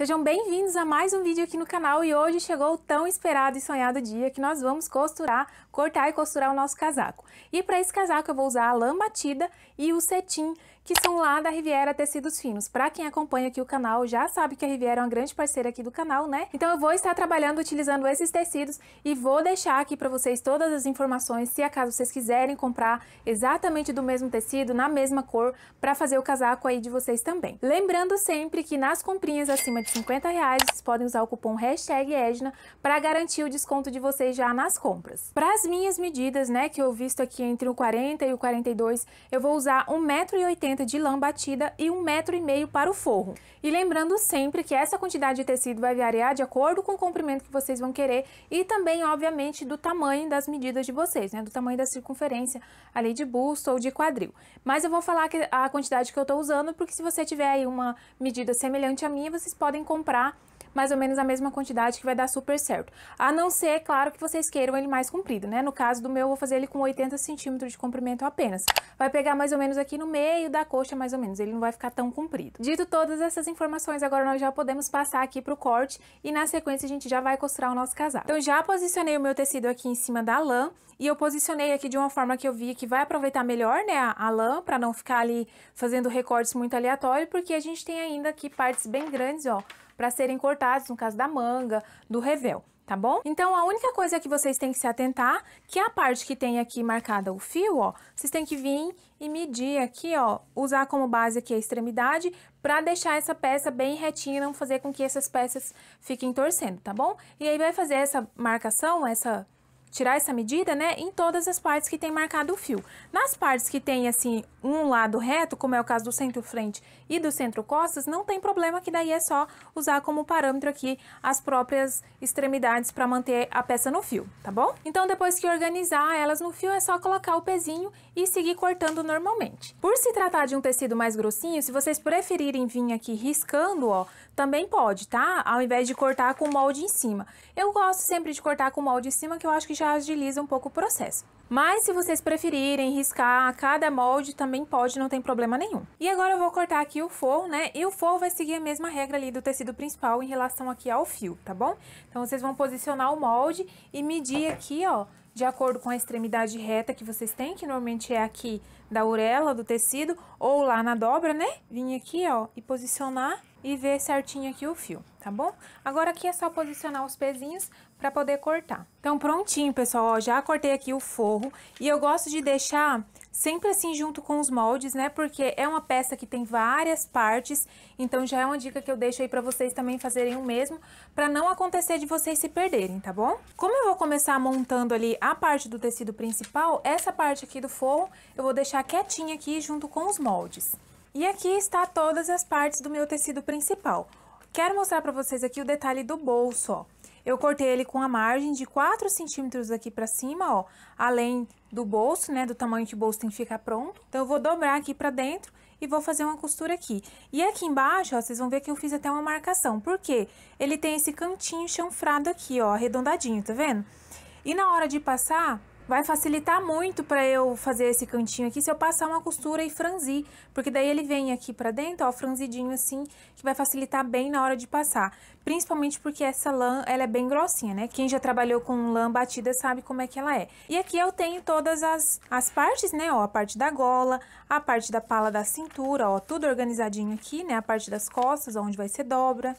Sejam bem-vindos a mais um vídeo aqui no canal e hoje chegou o tão esperado e sonhado dia que nós vamos costurar, cortar e costurar o nosso casaco. E para esse casaco eu vou usar a lã batida e o cetim que são lá da Riviera Tecidos Finos. Para quem acompanha aqui o canal, já sabe que a Riviera é uma grande parceira aqui do canal, né? Então eu vou estar trabalhando utilizando esses tecidos e vou deixar aqui para vocês todas as informações, se acaso vocês quiserem comprar exatamente do mesmo tecido, na mesma cor, para fazer o casaco aí de vocês também. Lembrando sempre que nas comprinhas acima de 50 reais, vocês podem usar o cupom hashtag Edna para garantir o desconto de vocês já nas compras. Para as minhas medidas, né, que eu visto aqui entre o 40 e o 42, eu vou usar 1,80m de lã batida e 1,5 metro para o forro. E lembrando sempre que essa quantidade de tecido vai variar de acordo com o comprimento que vocês vão querer e também, obviamente, do tamanho das medidas de vocês, né? Do tamanho da circunferência ali de busto ou de quadril. Mas eu vou falar a quantidade que eu tô usando, porque se você tiver aí uma medida semelhante à minha, vocês podem comprar mais ou menos a mesma quantidade que vai dar super certo. A não ser, é claro, que vocês queiram ele mais comprido, né? No caso do meu, eu vou fazer ele com 80 centímetros de comprimento apenas. Vai pegar mais ou menos aqui no meio da coxa, mais ou menos. Ele não vai ficar tão comprido. Dito todas essas informações, agora nós já podemos passar aqui pro corte e na sequência a gente já vai costurar o nosso casaco. Então, já posicionei o meu tecido aqui em cima da lã e eu posicionei aqui de uma forma que eu vi que vai aproveitar melhor, né, a, lã, para não ficar ali fazendo recortes muito aleatório, porque a gente tem ainda aqui partes bem grandes, ó, para serem cortados, no caso da manga, do revel, tá bom? Então, a única coisa que vocês têm que se atentar, que é a parte que tem aqui marcada o fio, ó, vocês têm que vir e medir aqui, ó, usar como base aqui a extremidade para deixar essa peça bem retinha, não fazer com que essas peças fiquem torcendo, tá bom? E aí vai fazer essa marcação, essa tirar essa medida, né, em todas as partes que tem marcado o fio. Nas partes que tem, assim, um lado reto, como é o caso do centro-frente e do centro-costas, não tem problema, que daí é só usar como parâmetro aqui as próprias extremidades para manter a peça no fio, tá bom? Então, depois que organizar elas no fio, é só colocar o pezinho e seguir cortando normalmente. Por se tratar de um tecido mais grossinho, se vocês preferirem vir aqui riscando, ó, também pode, tá? Ao invés de cortar com molde em cima. Eu gosto sempre de cortar com molde em cima, que eu acho que já agiliza um pouco o processo. Mas se vocês preferirem riscar cada molde, também pode, não tem problema nenhum. E agora eu vou cortar aqui o forro, né? E o forro vai seguir a mesma regra ali do tecido principal em relação aqui ao fio, tá bom? Então vocês vão posicionar o molde e medir aqui, ó, de acordo com a extremidade reta que vocês têm, que normalmente é aqui da orelha do tecido, ou lá na dobra, né? Vim aqui, ó, e posicionar e ver certinho aqui o fio, tá bom? Agora aqui é só posicionar os pezinhos para poder cortar. Então, prontinho, pessoal, ó, já cortei aqui o forro e eu gosto de deixar sempre assim junto com os moldes, né? Porque é uma peça que tem várias partes, então já é uma dica que eu deixo aí para vocês também fazerem o mesmo, para não acontecer de vocês se perderem, tá bom? Como eu vou começar montando ali a parte do tecido principal, essa parte aqui do forro eu vou deixar quietinha aqui junto com os moldes. E aqui está todas as partes do meu tecido principal. Quero mostrar para vocês aqui o detalhe do bolso, ó. Eu cortei ele com a margem de 4 centímetros aqui pra cima, ó, além do bolso, né, do tamanho que o bolso tem que ficar pronto. Então, eu vou dobrar aqui pra dentro e vou fazer uma costura aqui. E aqui embaixo, ó, vocês vão ver que eu fiz até uma marcação, porque ele tem esse cantinho chanfrado aqui, ó, arredondadinho, tá vendo? E na hora de passar, vai facilitar muito para eu fazer esse cantinho aqui se eu passar uma costura e franzir, porque daí ele vem aqui para dentro, ó, franzidinho assim, que vai facilitar bem na hora de passar. Principalmente porque essa lã, ela é bem grossinha, né? Quem já trabalhou com lã batida sabe como é que ela é. E aqui eu tenho todas as, as partes, né? Ó, a parte da gola, a parte da pala da cintura, ó, tudo organizadinho aqui, né? A parte das costas, onde vai ser dobra,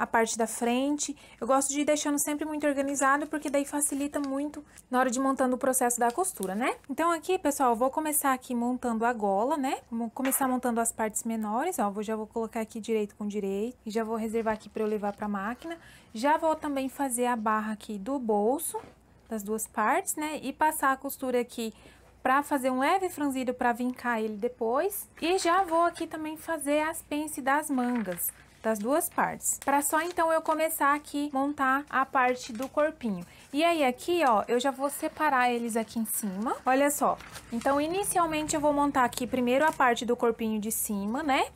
a parte da frente. Eu gosto de ir deixando sempre muito organizado, porque daí facilita muito na hora de montando o processo da costura, né? Então, aqui, pessoal, vou começar aqui montando a gola, né? Vou começar montando as partes menores, ó. Vou, já vou colocar aqui direito com direito. E já vou reservar aqui pra eu levar pra máquina. Já vou também fazer a barra aqui do bolso, das duas partes, né? E passar a costura aqui para fazer um leve franzido para vincar ele depois. E já vou aqui também fazer as pence das mangas das duas partes. Para só então eu começar aqui montar a parte do corpinho. E aí aqui, ó, eu já vou separar eles aqui em cima. Olha só. Então, inicialmente eu vou montar aqui primeiro a parte do corpinho de cima, né?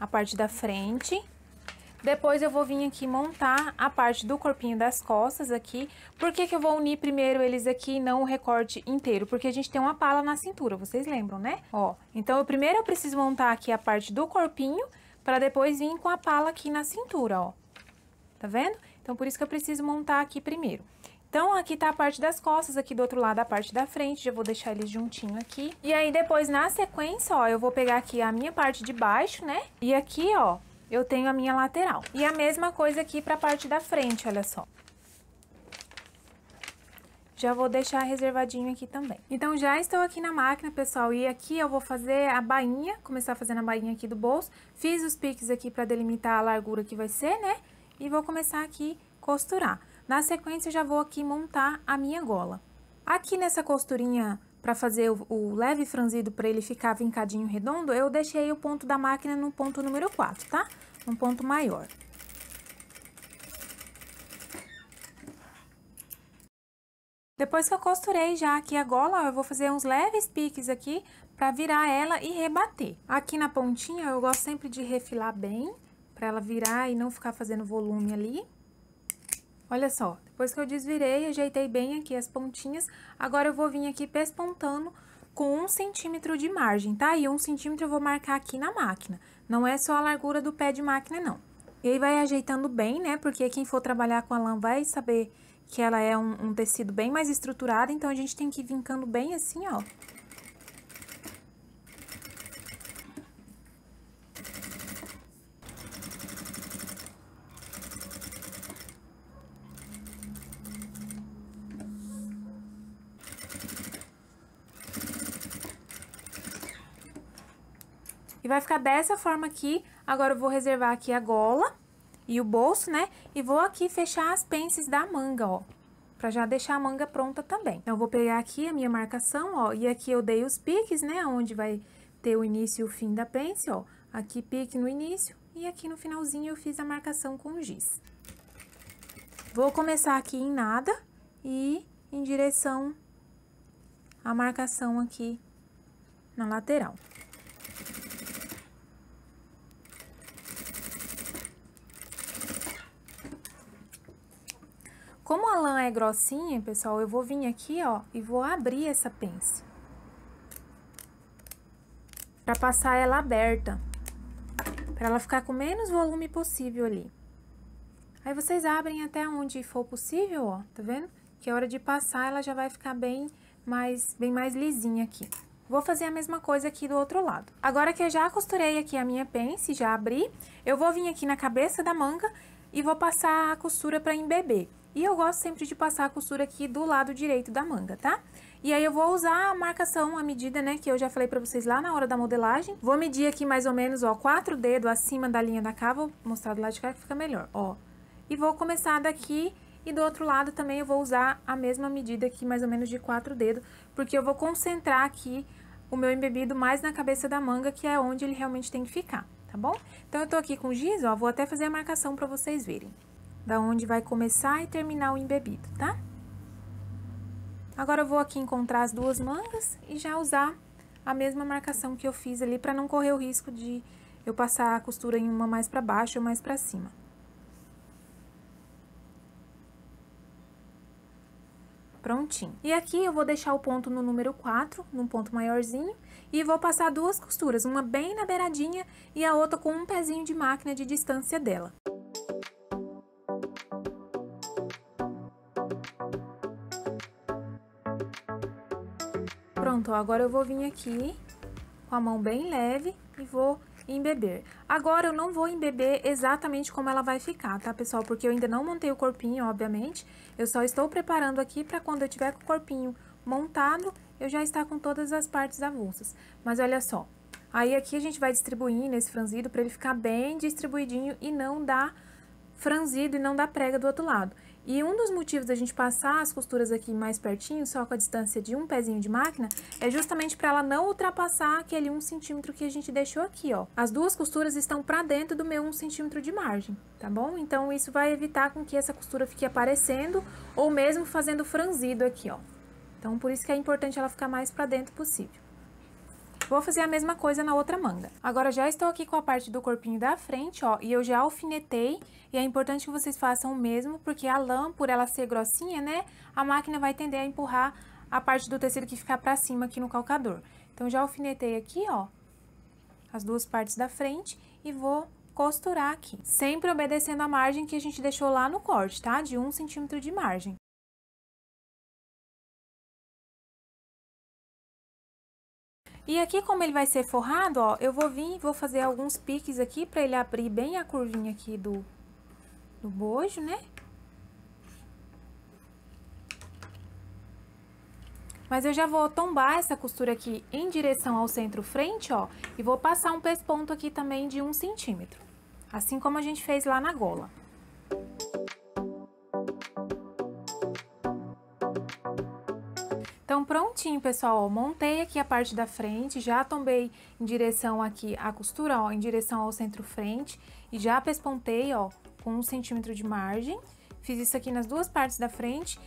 A parte da frente. Depois eu vou vir aqui montar a parte do corpinho das costas aqui. Por que que eu vou unir primeiro eles aqui e não o recorte inteiro? Porque a gente tem uma pala na cintura, vocês lembram, né? Ó, então eu primeiro eu preciso montar aqui a parte do corpinho para depois vir com a pala aqui na cintura, ó. Tá vendo? Então, por isso que eu preciso montar aqui primeiro. Então, aqui tá a parte das costas, aqui do outro lado a parte da frente, já vou deixar eles juntinho aqui. E aí, depois, na sequência, ó, eu vou pegar aqui a minha parte de baixo, né? E aqui, ó, eu tenho a minha lateral. E a mesma coisa aqui pra parte da frente, olha só já vou deixar reservadinho aqui também. Então, já estou aqui na máquina, pessoal, e aqui eu vou fazer a bainha, começar fazendo a bainha aqui do bolso. Fiz os piques aqui para delimitar a largura que vai ser, né? E vou começar aqui costurar. Na sequência, já vou aqui montar a minha gola. Aqui nessa costurinha para fazer o, o, leve franzido para ele ficar vincadinho redondo, eu deixei o ponto da máquina no ponto número 4, tá? Um ponto maior. Depois que eu costurei já aqui a gola, ó, eu vou fazer uns leves piques aqui pra virar ela e rebater. Aqui na pontinha, eu gosto sempre de refilar bem, pra ela virar e não ficar fazendo volume ali. Olha só, depois que eu desvirei, ajeitei bem aqui as pontinhas, agora eu vou vir aqui pespontando com um centímetro de margem, tá? E um centímetro eu vou marcar aqui na máquina, não é só a largura do pé de máquina, não. E aí, vai ajeitando bem, né? Porque quem for trabalhar com a lã vai saber que ela é um, um tecido bem mais estruturado, então a gente tem que ir vincando bem assim, ó. E vai ficar dessa forma aqui. Agora, eu vou reservar aqui a gola e o bolso, né? E vou aqui fechar as pences da manga, ó, pra já deixar a manga pronta também. Então, eu vou pegar aqui a minha marcação, ó, e aqui eu dei os piques, né, onde vai ter o início e o fim da pence, ó. Aqui pique no início e aqui no finalzinho eu fiz a marcação com giz. Vou começar aqui em nada e em direção à marcação aqui na lateral. Como a lã é grossinha, pessoal, eu vou vir aqui, ó, e vou abrir essa pence. Pra passar ela aberta. Pra ela ficar com o menos volume possível ali. Aí, vocês abrem até onde for possível, ó, tá vendo? Que a hora de passar, ela já vai ficar bem mais, bem mais lisinha aqui. Vou fazer a mesma coisa aqui do outro lado. Agora que eu já costurei aqui a minha pence, já abri, eu vou vir aqui na cabeça da manga e vou passar a costura pra embeber. E eu gosto sempre de passar a costura aqui do lado direito da manga, tá? E aí eu vou usar a marcação, a medida, né, que eu já falei pra vocês lá na hora da modelagem. Vou medir aqui mais ou menos, ó, quatro dedos acima da linha da cá, vou mostrar do lado de cá que fica melhor, ó. E vou começar daqui e do outro lado também eu vou usar a mesma medida aqui, mais ou menos de quatro dedos, porque eu vou concentrar aqui o meu embebido mais na cabeça da manga, que é onde ele realmente tem que ficar, tá bom? Então, eu tô aqui com giz, ó, vou até fazer a marcação pra vocês verem da onde vai começar e terminar o embebido, tá? Agora eu vou aqui encontrar as duas mangas e já usar a mesma marcação que eu fiz ali para não correr o risco de eu passar a costura em uma mais para baixo ou mais para cima. Prontinho. E aqui eu vou deixar o ponto no número 4, num ponto maiorzinho, e vou passar duas costuras, uma bem na beiradinha e a outra com um pezinho de máquina de distância dela. Pronto, agora eu vou vir aqui com a mão bem leve e vou embeber. Agora, eu não vou embeber exatamente como ela vai ficar, tá, pessoal? Porque eu ainda não montei o corpinho, obviamente. Eu só estou preparando aqui para quando eu tiver com o corpinho montado, eu já estar com todas as partes avulsas. Mas olha só, aí aqui a gente vai distribuindo esse franzido para ele ficar bem distribuidinho e não dar franzido e não dar prega do outro lado. E um dos motivos da gente passar as costuras aqui mais pertinho, só com a distância de um pezinho de máquina, é justamente para ela não ultrapassar aquele 1 centímetro que a gente deixou aqui, ó. As duas costuras estão para dentro do meu 1 centímetro de margem, tá bom? Então, isso vai evitar com que essa costura fique aparecendo ou mesmo fazendo franzido aqui, ó. Então, por isso que é importante ela ficar mais para dentro possível. Tipo, vou fazer a mesma coisa na outra manga. Agora já estou aqui com a parte do corpinho da frente, ó, e eu já alfinetei. E é importante que vocês façam o mesmo, porque a lã, por ela ser grossinha, né, a máquina vai tender a empurrar a parte do tecido que ficar pra cima aqui no calcador. Então, já alfinetei aqui, ó, as duas partes da frente e vou costurar aqui. Sempre obedecendo a margem que a gente deixou lá no corte, tá? De um centímetro de margem. E aqui, como ele vai ser forrado, ó, eu vou vir e vou fazer alguns piques aqui pra ele abrir bem a curvinha aqui do, do bojo, né? Mas eu já vou tombar essa costura aqui em direção ao centro frente, ó, e vou passar um pesponto aqui também de um centímetro. Assim como a gente fez lá na gola. Então, prontinho, pessoal. Ó, montei aqui a parte da frente, já tombei em direção aqui à costura, ó, em direção ao centro-frente. E já pespontei, ó, com um centímetro de margem. Fiz isso aqui nas duas partes da frente.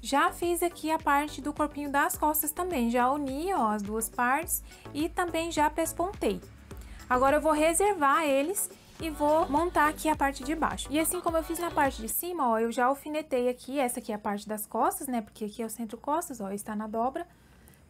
Já fiz aqui a parte do corpinho das costas também. Já uni, ó, as duas partes e também já pespontei. Agora, eu vou reservar eles e vou montar aqui a parte de baixo. E assim como eu fiz na parte de cima, ó, eu já alfinetei aqui, essa aqui é a parte das costas, né? Porque aqui é o centro costas, ó, está na dobra.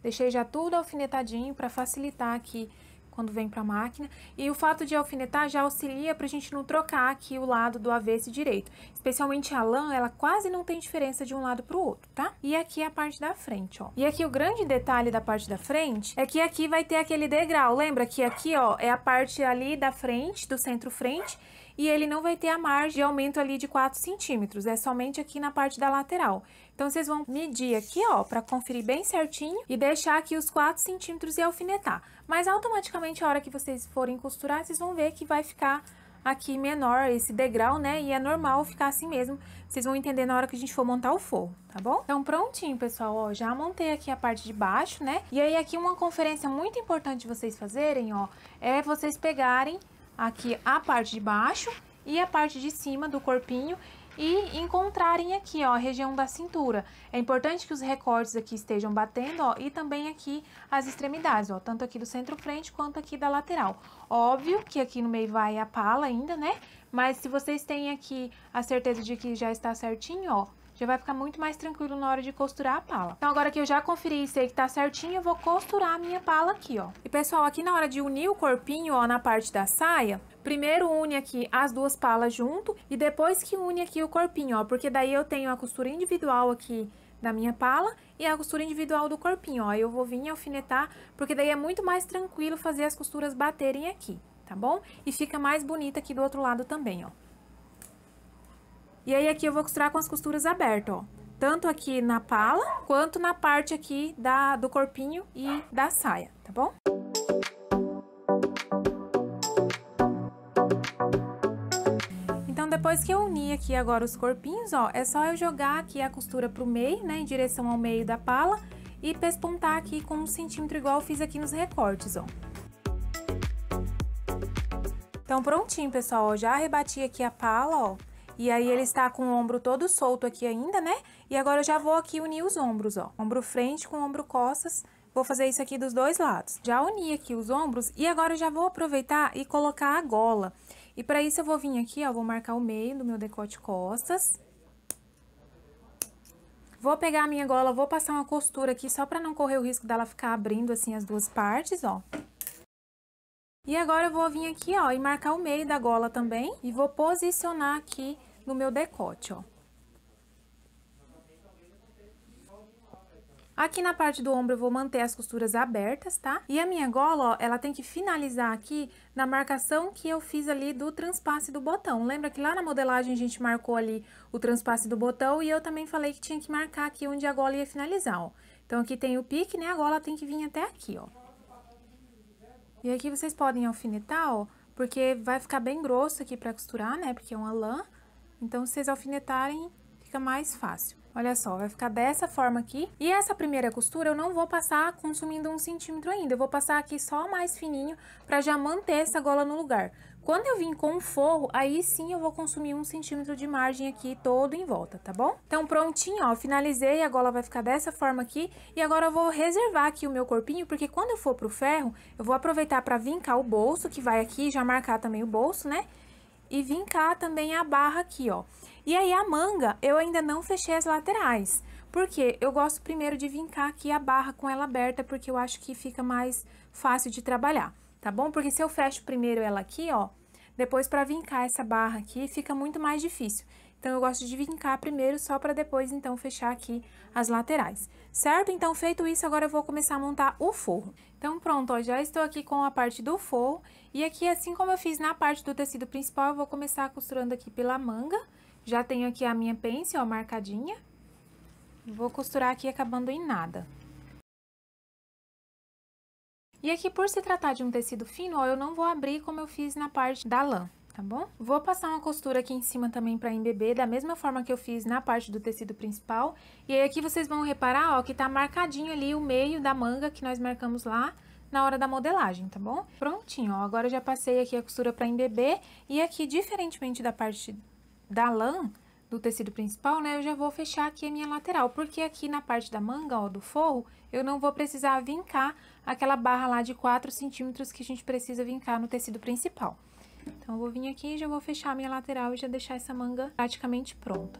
Deixei já tudo alfinetadinho para facilitar aqui quando vem para a máquina. E o fato de alfinetar já auxilia para a gente não trocar aqui o lado do avesso direito. Especialmente a lã, ela quase não tem diferença de um lado para o outro, tá? E aqui é a parte da frente, ó. E aqui o grande detalhe da parte da frente é que aqui vai ter aquele degrau. Lembra que aqui, ó, é a parte ali da frente, do centro-frente, e ele não vai ter a margem de aumento ali de 4 centímetros, é somente aqui na parte da lateral. Então, vocês vão medir aqui, ó, para conferir bem certinho e deixar aqui os 4 centímetros e alfinetar. Mas, automaticamente, a hora que vocês forem costurar, vocês vão ver que vai ficar aqui menor esse degrau, né? E é normal ficar assim mesmo. Vocês vão entender na hora que a gente for montar o forro, tá bom? Então, prontinho, pessoal. Ó, já montei aqui a parte de baixo, né? E aí, aqui uma conferência muito importante de vocês fazerem, ó, é vocês pegarem aqui a parte de baixo e a parte de cima do corpinho e encontrarem aqui, ó, a região da cintura. É importante que os recortes aqui estejam batendo, ó, e também aqui as extremidades, ó, tanto aqui do centro-frente quanto aqui da lateral. Óbvio que aqui no meio vai a pala ainda, né? Mas se vocês têm aqui a certeza de que já está certinho, ó, já vai ficar muito mais tranquilo na hora de costurar a pala. Então agora que eu já conferi e sei que tá certinho, eu vou costurar a minha pala aqui, ó. E pessoal, aqui na hora de unir o corpinho, ó, na parte da saia, primeiro une aqui as duas palas junto e depois que une aqui o corpinho, ó, porque daí eu tenho a costura individual aqui da minha pala e a costura individual do corpinho, ó. Eu vou vir alfinetar, porque daí é muito mais tranquilo fazer as costuras baterem aqui, tá bom? E fica mais bonita aqui do outro lado também, ó. E aí aqui eu vou costurar com as costuras abertas, ó. Tanto aqui na pala, quanto na parte aqui da, do corpinho e da saia, tá bom? Então, depois que eu uni aqui agora os corpinhos, ó, é só eu jogar aqui a costura pro meio, né, em direção ao meio da pala, e pespontar aqui com um centímetro igual eu fiz aqui nos recortes, ó. Então, prontinho, pessoal, ó, já rebati aqui a pala, ó, e aí ele está com o ombro todo solto aqui ainda, né? E agora eu já vou aqui unir os ombros, ó. Ombro frente com ombro costas. Vou fazer isso aqui dos dois lados. Já uni aqui os ombros e agora eu já vou aproveitar e colocar a gola. E para isso eu vou vir aqui, ó, vou marcar o meio do meu decote costas. Vou pegar a minha gola, vou passar uma costura aqui só para não correr o risco dela ficar abrindo assim as duas partes, ó. E agora eu vou vir aqui, ó, e marcar o meio da gola também e vou posicionar aqui no meu decote, ó. Aqui na parte do ombro eu vou manter as costuras abertas, tá? E a minha gola, ó, ela tem que finalizar aqui na marcação que eu fiz ali do transpasse do botão. Lembra que lá na modelagem a gente marcou ali o transpasse do botão e eu também falei que tinha que marcar aqui onde a gola ia finalizar, ó. Então, aqui tem o pique, né? A gola tem que vir até aqui, ó. E aqui vocês podem alfinetar, ó, porque vai ficar bem grosso aqui para costurar, né, porque é uma lã. Então, se vocês alfinetarem, fica mais fácil. Olha só, vai ficar dessa forma aqui. E essa primeira costura eu não vou passar consumindo um centímetro ainda. Eu vou passar aqui só mais fininho pra já manter essa gola no lugar. Quando eu vim com o forro, aí sim eu vou consumir um centímetro de margem aqui todo em volta, tá bom? Então prontinho, ó, finalizei, a gola vai ficar dessa forma aqui. E agora eu vou reservar aqui o meu corpinho, porque quando eu for pro ferro, eu vou aproveitar pra vincar o bolso, que vai aqui, já marcar também o bolso, né? E vincar também a barra aqui, ó. E aí a manga, eu ainda não fechei as laterais, porque eu gosto primeiro de vincar aqui a barra com ela aberta, porque eu acho que fica mais fácil de trabalhar, tá bom? Porque se eu fecho primeiro ela aqui, ó, depois para vincar essa barra aqui fica muito mais difícil. Então, eu gosto de vincar primeiro só para depois, então, fechar aqui as laterais, certo? Então, feito isso, agora eu vou começar a montar o forro. Então, pronto, ó, já estou aqui com a parte do forro e aqui, assim como eu fiz na parte do tecido principal, eu vou começar costurando aqui pela manga, já tenho aqui a minha pence, ó, marcadinha. Vou costurar aqui acabando em nada. E aqui, por se tratar de um tecido fino, ó, eu não vou abrir como eu fiz na parte da lã, tá bom? Vou passar uma costura aqui em cima também pra embeber, da mesma forma que eu fiz na parte do tecido principal. E aí, aqui vocês vão reparar, ó, que tá marcadinho ali o meio da manga que nós marcamos lá na hora da modelagem, tá bom? Prontinho, ó, agora eu já passei aqui a costura pra embeber. E aqui, diferentemente da parte da lã do tecido principal, né, eu já vou fechar aqui a minha lateral, porque aqui na parte da manga, ó, do forro, eu não vou precisar vincar aquela barra lá de 4 centímetros que a gente precisa vincar no tecido principal. Então, eu vou vir aqui e já vou fechar a minha lateral e já deixar essa manga praticamente pronta.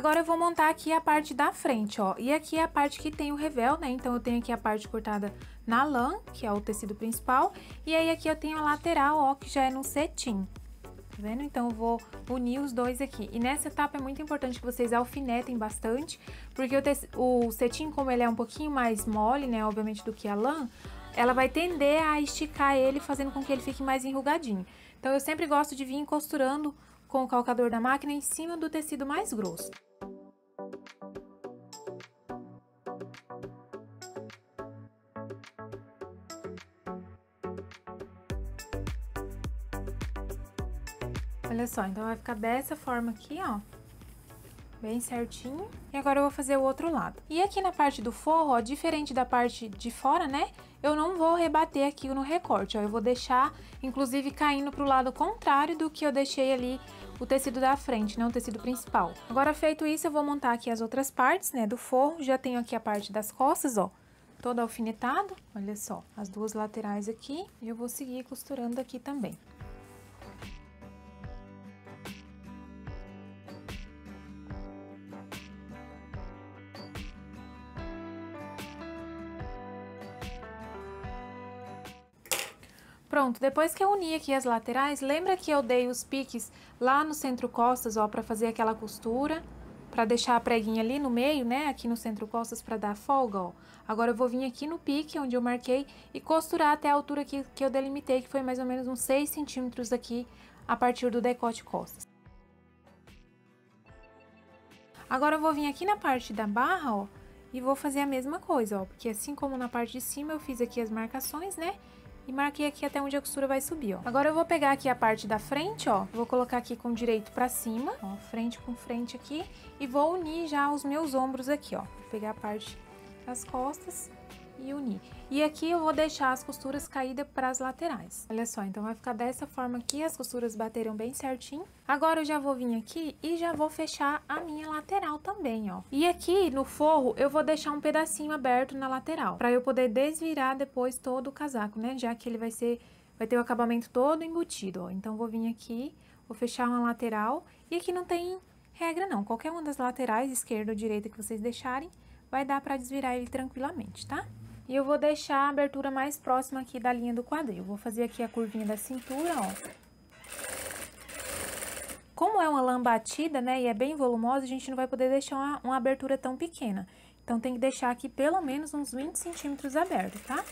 Agora eu vou montar aqui a parte da frente, ó. E aqui é a parte que tem o revel, né? Então, eu tenho aqui a parte cortada na lã, que é o tecido principal. E aí, aqui eu tenho a lateral, ó, que já é no cetim. Tá vendo? Então, eu vou unir os dois aqui. E nessa etapa é muito importante que vocês alfinetem bastante, porque o, o cetim, como ele é um pouquinho mais mole, né, obviamente, do que a lã, ela vai tender a esticar ele, fazendo com que ele fique mais enrugadinho. Então, eu sempre gosto de vir costurando com o calcador da máquina em cima do tecido mais grosso. Olha só, então vai ficar dessa forma aqui, ó. Bem certinho. E agora eu vou fazer o outro lado. E aqui na parte do forro, ó, diferente da parte de fora, né? Eu não vou rebater aqui no recorte, ó. Eu vou deixar, inclusive, caindo pro lado contrário do que eu deixei ali o tecido da frente, né? O tecido principal. Agora, feito isso, eu vou montar aqui as outras partes, né? Do forro. Já tenho aqui a parte das costas, ó todo alfinetado, olha só, as duas laterais aqui, e eu vou seguir costurando aqui também. Pronto, depois que eu uni aqui as laterais, lembra que eu dei os piques lá no centro costas, ó, pra fazer aquela costura, pra deixar a preguinha ali no meio, né, aqui no centro costas pra dar folga, ó. Agora eu vou vir aqui no pique, onde eu marquei, e costurar até a altura que, que eu delimitei, que foi mais ou menos uns 6 centímetros aqui, a partir do decote costas. Agora eu vou vir aqui na parte da barra, ó, e vou fazer a mesma coisa, ó, porque assim como na parte de cima eu fiz aqui as marcações, né, e marquei aqui até onde a costura vai subir, ó. Agora eu vou pegar aqui a parte da frente, ó, vou colocar aqui com direito pra cima, ó, frente com frente aqui, e vou unir já os meus ombros aqui, ó. Vou pegar a parte das costas e unir. E aqui eu vou deixar as costuras caídas para as laterais. Olha só, então vai ficar dessa forma aqui, as costuras bateram bem certinho. Agora eu já vou vir aqui e já vou fechar a minha lateral também, ó. E aqui no forro eu vou deixar um pedacinho aberto na lateral, para eu poder desvirar depois todo o casaco, né? Já que ele vai ser, vai ter o acabamento todo embutido, ó. Então vou vir aqui, vou fechar uma lateral e aqui não tem regra não. Qualquer uma das laterais, esquerda ou direita que vocês deixarem, vai dar para desvirar ele tranquilamente, tá? E eu vou deixar a abertura mais próxima aqui da linha do quadril. Vou fazer aqui a curvinha da cintura, ó. Como é uma lã batida, né, e é bem volumosa, a gente não vai poder deixar uma, uma abertura tão pequena. Então, tem que deixar aqui pelo menos uns 20 centímetros aberto, tá?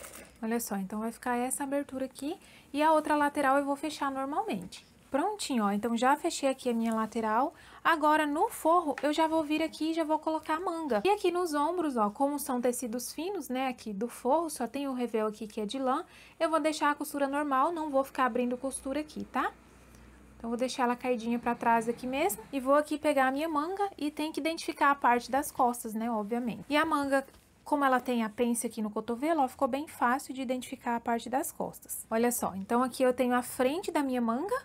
Olha só, então vai ficar essa abertura aqui e a outra lateral eu vou fechar normalmente. Prontinho, ó, então já fechei aqui a minha lateral, Agora, no forro, eu já vou vir aqui e já vou colocar a manga. E aqui nos ombros, ó, como são tecidos finos, né, aqui do forro, só tem o revel aqui que é de lã, eu vou deixar a costura normal, não vou ficar abrindo costura aqui, tá? Então, vou deixar ela caidinha pra trás aqui mesmo. E vou aqui pegar a minha manga e tem que identificar a parte das costas, né, obviamente. E a manga como ela tem a pence aqui no cotovelo, ó, ficou bem fácil de identificar a parte das costas. Olha só, então aqui eu tenho a frente da minha manga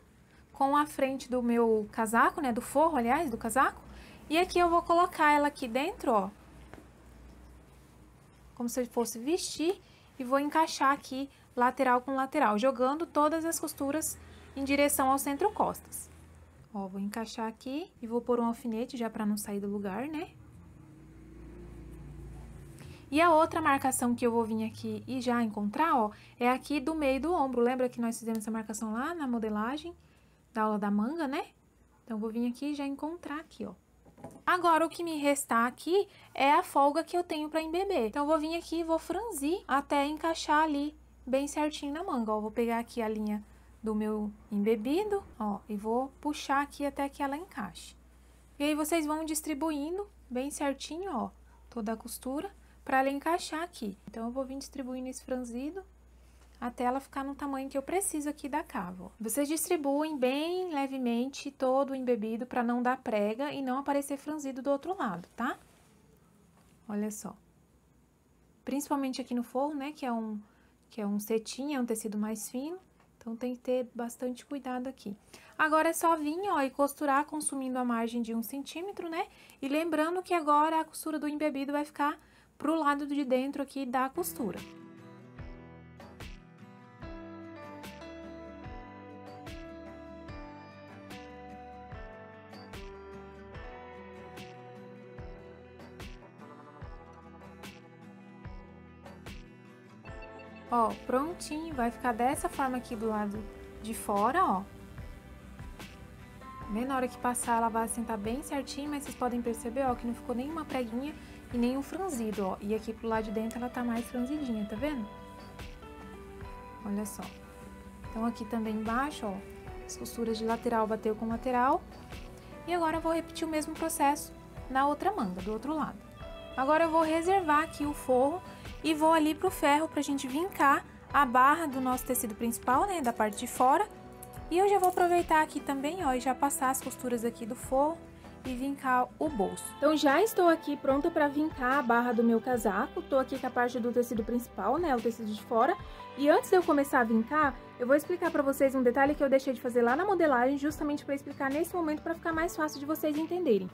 com a frente do meu casaco, né? Do forro, aliás, do casaco. E aqui eu vou colocar ela aqui dentro, ó. Como se eu fosse vestir e vou encaixar aqui lateral com lateral, jogando todas as costuras em direção ao centro costas. Ó, vou encaixar aqui e vou pôr um alfinete já para não sair do lugar, né? E a outra marcação que eu vou vir aqui e já encontrar, ó, é aqui do meio do ombro. Lembra que nós fizemos essa marcação lá na modelagem? da aula da manga, né? Então, vou vir aqui e já encontrar aqui, ó. Agora, o que me restar aqui é a folga que eu tenho para embeber. Então, vou vir aqui e vou franzir até encaixar ali bem certinho na manga, ó. Vou pegar aqui a linha do meu embebido, ó, e vou puxar aqui até que ela encaixe. E aí, vocês vão distribuindo bem certinho, ó, toda a costura, para ela encaixar aqui. Então, eu vou vir distribuindo esse franzido até ela ficar no tamanho que eu preciso aqui da cava. Vocês distribuem bem levemente todo o embebido para não dar prega e não aparecer franzido do outro lado, tá? Olha só. Principalmente aqui no forro, né, que é um que é um cetim, é um tecido mais fino, então tem que ter bastante cuidado aqui. Agora é só vir, ó, e costurar consumindo a margem de um centímetro, né? E lembrando que agora a costura do embebido vai ficar pro lado de dentro aqui da costura. Ó, prontinho, vai ficar dessa forma aqui do lado de fora, ó. Bem na hora que passar, ela vai assentar bem certinho, mas vocês podem perceber, ó, que não ficou nenhuma preguinha e nenhum franzido, ó. E aqui pro lado de dentro ela tá mais franzidinha, tá vendo? Olha só. Então, aqui também embaixo, ó, as costuras de lateral bateu com lateral. E agora eu vou repetir o mesmo processo na outra manga, do outro lado. Agora eu vou reservar aqui o forro e vou ali pro ferro pra gente vincar a barra do nosso tecido principal, né, da parte de fora. E eu já vou aproveitar aqui também, ó, e já passar as costuras aqui do forro e vincar o bolso. Então já estou aqui pronta para vincar a barra do meu casaco. Tô aqui com a parte do tecido principal, né, o tecido de fora. E antes de eu começar a vincar, eu vou explicar para vocês um detalhe que eu deixei de fazer lá na modelagem, justamente para explicar nesse momento para ficar mais fácil de vocês entenderem.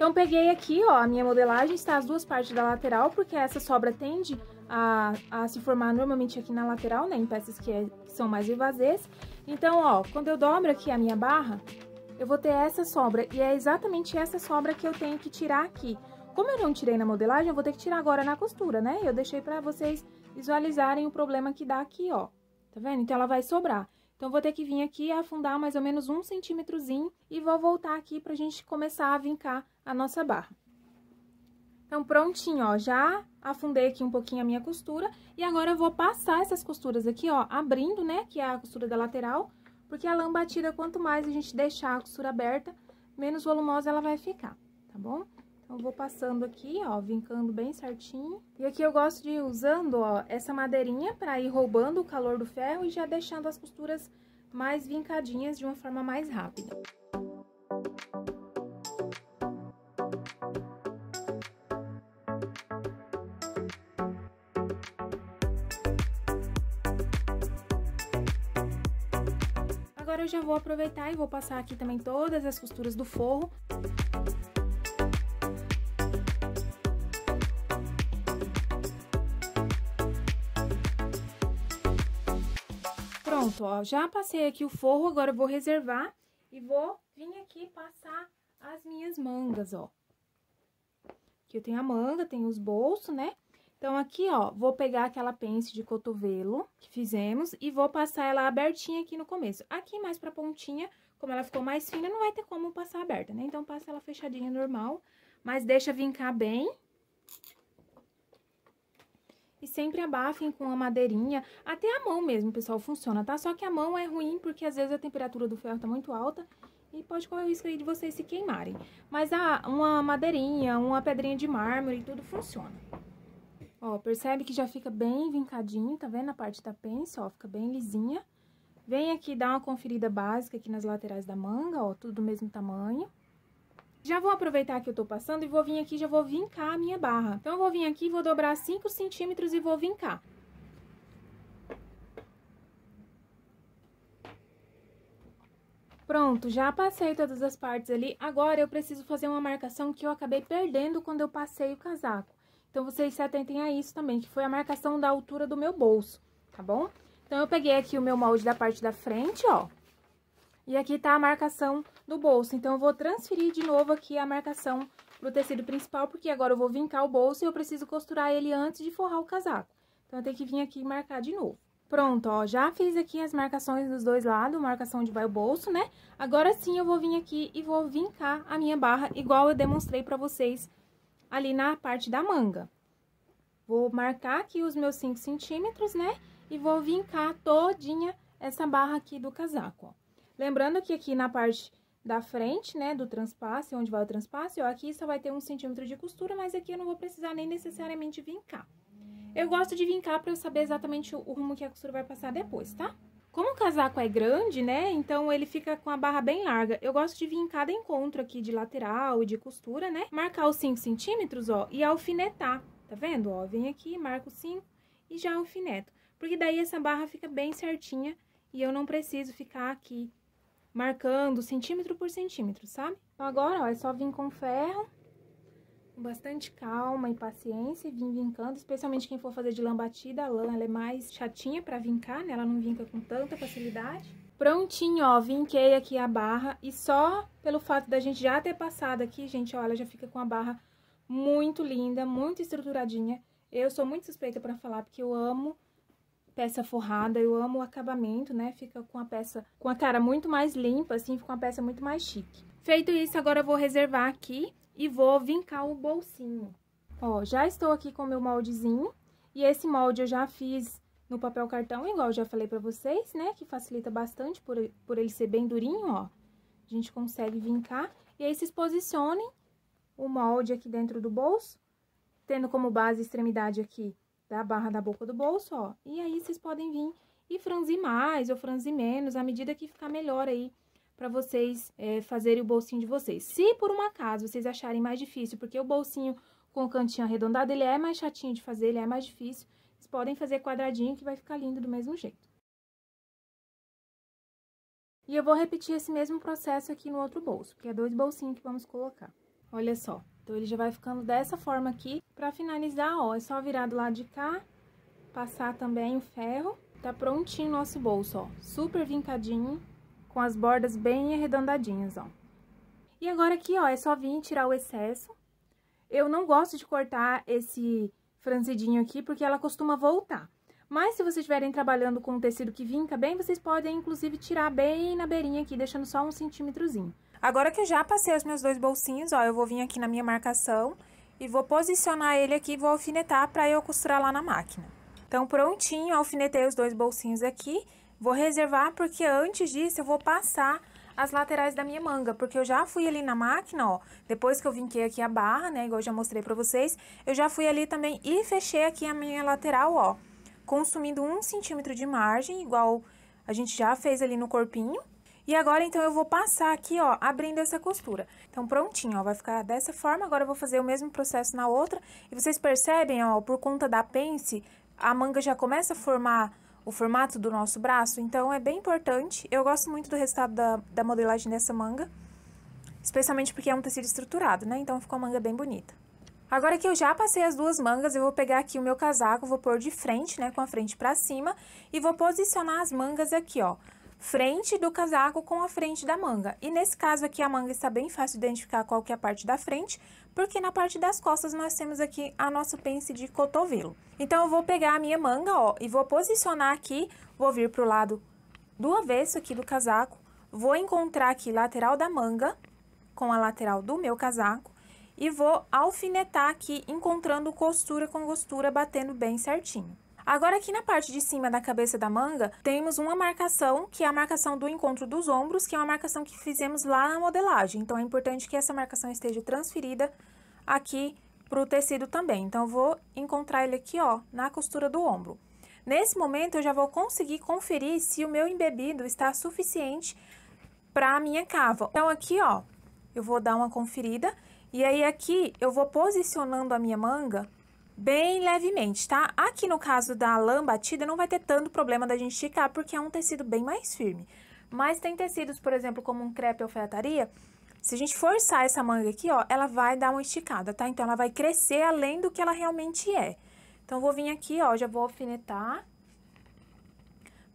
Então, peguei aqui, ó, a minha modelagem, está as duas partes da lateral, porque essa sobra tende a, a se formar normalmente aqui na lateral, né, em peças que, é, que são mais vivazes. Então, ó, quando eu dobro aqui a minha barra, eu vou ter essa sobra, e é exatamente essa sobra que eu tenho que tirar aqui. Como eu não tirei na modelagem, eu vou ter que tirar agora na costura, né? Eu deixei pra vocês visualizarem o problema que dá aqui, ó. Tá vendo? Então, ela vai sobrar. Então, vou ter que vir aqui afundar mais ou menos um centímetrozinho e vou voltar aqui pra gente começar a vincar a nossa barra. Então, prontinho, ó, já afundei aqui um pouquinho a minha costura, e agora eu vou passar essas costuras aqui, ó, abrindo, né, que é a costura da lateral, porque a lã batida, quanto mais a gente deixar a costura aberta, menos volumosa ela vai ficar, tá bom? Então, eu vou passando aqui, ó, vincando bem certinho. E aqui eu gosto de ir usando, ó, essa madeirinha pra ir roubando o calor do ferro e já deixando as costuras mais vincadinhas de uma forma mais rápida. Música agora eu já vou aproveitar e vou passar aqui também todas as costuras do forro. Pronto, ó, já passei aqui o forro, agora eu vou reservar e vou vir aqui passar as minhas mangas, ó. Aqui eu tenho a manga, tenho os bolsos, né? Então, aqui, ó, vou pegar aquela pence de cotovelo que fizemos e vou passar ela abertinha aqui no começo. Aqui, mais pra pontinha, como ela ficou mais fina, não vai ter como passar aberta, né? Então, passa ela fechadinha normal, mas deixa vincar bem. E sempre abafem com a madeirinha, até a mão mesmo, pessoal, funciona, tá? Só que a mão é ruim, porque às vezes a temperatura do ferro tá muito alta e pode correr o risco aí de vocês se queimarem. Mas a, uma madeirinha, uma pedrinha de mármore, tudo funciona. Ó, percebe que já fica bem vincadinho, tá vendo? A parte da pence, ó, fica bem lisinha. Vem aqui dar uma conferida básica aqui nas laterais da manga, ó, tudo do mesmo tamanho. Já vou aproveitar que eu tô passando e vou vir aqui, já vou vincar a minha barra. Então, eu vou vir aqui, vou dobrar 5 centímetros e vou vincar. Pronto, já passei todas as partes ali. Agora, eu preciso fazer uma marcação que eu acabei perdendo quando eu passei o casaco. Então, vocês se atentem a isso também, que foi a marcação da altura do meu bolso, tá bom? Então, eu peguei aqui o meu molde da parte da frente, ó. E aqui tá a marcação do bolso. Então, eu vou transferir de novo aqui a marcação pro tecido principal, porque agora eu vou vincar o bolso e eu preciso costurar ele antes de forrar o casaco. Então, eu tenho que vir aqui e marcar de novo. Pronto, ó, já fiz aqui as marcações dos dois lados, marcação de vai o bolso, né? Agora sim eu vou vir aqui e vou vincar a minha barra igual eu demonstrei pra vocês ali na parte da manga. Vou marcar aqui os meus 5 centímetros, né? E vou vincar todinha essa barra aqui do casaco, ó. Lembrando que aqui na parte da frente, né, do transpasse, onde vai o transpasse, ó, aqui só vai ter um centímetro de costura, mas aqui eu não vou precisar nem necessariamente vincar. Eu gosto de vincar para eu saber exatamente o rumo que a costura vai passar depois, tá? Como o casaco é grande, né, então ele fica com a barra bem larga. Eu gosto de vir em cada encontro aqui de lateral e de costura, né, marcar os 5 centímetros, ó, e alfinetar, tá vendo? Ó, vem aqui, marco 5 e já alfineto. Porque daí essa barra fica bem certinha e eu não preciso ficar aqui marcando centímetro por centímetro, sabe? Então, agora, ó, é só vir com ferro bastante calma e paciência e vim vincando, especialmente quem for fazer de lã batida, a lã ela é mais chatinha para vincar, né? Ela não vinca com tanta facilidade. Prontinho, ó, vinquei aqui a barra e só pelo fato da gente já ter passado aqui, gente, ó, ela já fica com a barra muito linda, muito estruturadinha. Eu sou muito suspeita para falar porque eu amo peça forrada, eu amo o acabamento, né? Fica com a peça, com a cara muito mais limpa, assim, fica uma peça muito mais chique. Feito isso, agora eu vou reservar aqui e vou vincar o bolsinho. Ó, já estou aqui com o meu moldezinho, e esse molde eu já fiz no papel cartão, igual eu já falei pra vocês, né? Que facilita bastante por, por ele ser bem durinho, ó. A gente consegue vincar. E aí, vocês posicionem o molde aqui dentro do bolso, tendo como base a extremidade aqui da barra da boca do bolso, ó. E aí, vocês podem vir e franzir mais ou franzir menos, à medida que ficar melhor aí para vocês é, fazerem o bolsinho de vocês. Se por um acaso vocês acharem mais difícil, porque o bolsinho com o cantinho arredondado, ele é mais chatinho de fazer, ele é mais difícil, vocês podem fazer quadradinho que vai ficar lindo do mesmo jeito. E eu vou repetir esse mesmo processo aqui no outro bolso, porque é dois bolsinhos que vamos colocar. Olha só, então ele já vai ficando dessa forma aqui. Pra finalizar, ó, é só virar do lado de cá, passar também o ferro. Tá prontinho o nosso bolso, ó, super vincadinho com as bordas bem arredondadinhas, ó. E agora aqui, ó, é só vir tirar o excesso. Eu não gosto de cortar esse franzidinho aqui, porque ela costuma voltar. Mas se vocês estiverem trabalhando com um tecido que vinca bem, vocês podem, inclusive, tirar bem na beirinha aqui, deixando só um centímetrozinho. Agora que eu já passei os meus dois bolsinhos, ó, eu vou vir aqui na minha marcação e vou posicionar ele aqui e vou alfinetar para eu costurar lá na máquina. Então, prontinho, alfinetei os dois bolsinhos aqui Vou reservar porque antes disso eu vou passar as laterais da minha manga, porque eu já fui ali na máquina, ó, depois que eu vinquei aqui a barra, né, igual eu já mostrei pra vocês, eu já fui ali também e fechei aqui a minha lateral, ó, consumindo um centímetro de margem, igual a gente já fez ali no corpinho. E agora, então, eu vou passar aqui, ó, abrindo essa costura. Então, prontinho, ó, vai ficar dessa forma. Agora, eu vou fazer o mesmo processo na outra. E vocês percebem, ó, por conta da pence, a manga já começa a formar o formato do nosso braço, então é bem importante. Eu gosto muito do resultado da, da modelagem dessa manga, especialmente porque é um tecido estruturado, né? Então ficou uma manga bem bonita. Agora que eu já passei as duas mangas, eu vou pegar aqui o meu casaco, vou pôr de frente, né, com a frente pra cima, e vou posicionar as mangas aqui, ó, frente do casaco com a frente da manga. E nesse caso aqui, a manga está bem fácil de identificar qual que é a parte da frente, porque na parte das costas nós temos aqui a nosso pence de cotovelo. Então, eu vou pegar a minha manga, ó, e vou posicionar aqui, vou vir pro lado do avesso aqui do casaco, vou encontrar aqui lateral da manga com a lateral do meu casaco, e vou alfinetar aqui, encontrando costura com costura, batendo bem certinho. Agora aqui na parte de cima da cabeça da manga, temos uma marcação, que é a marcação do encontro dos ombros, que é uma marcação que fizemos lá na modelagem. Então, é importante que essa marcação esteja transferida aqui para o tecido também. Então, eu vou encontrar ele aqui, ó, na costura do ombro. Nesse momento, eu já vou conseguir conferir se o meu embebido está suficiente para a minha cava. Então, aqui, ó, eu vou dar uma conferida e aí aqui eu vou posicionando a minha manga bem levemente, tá? Aqui no caso da lã batida, não vai ter tanto problema da gente esticar, porque é um tecido bem mais firme. Mas tem tecidos, por exemplo, como um crepe ou alfaiataria, se a gente forçar essa manga aqui, ó, ela vai dar uma esticada, tá? Então, ela vai crescer além do que ela realmente é. Então, vou vir aqui, ó, já vou alfinetar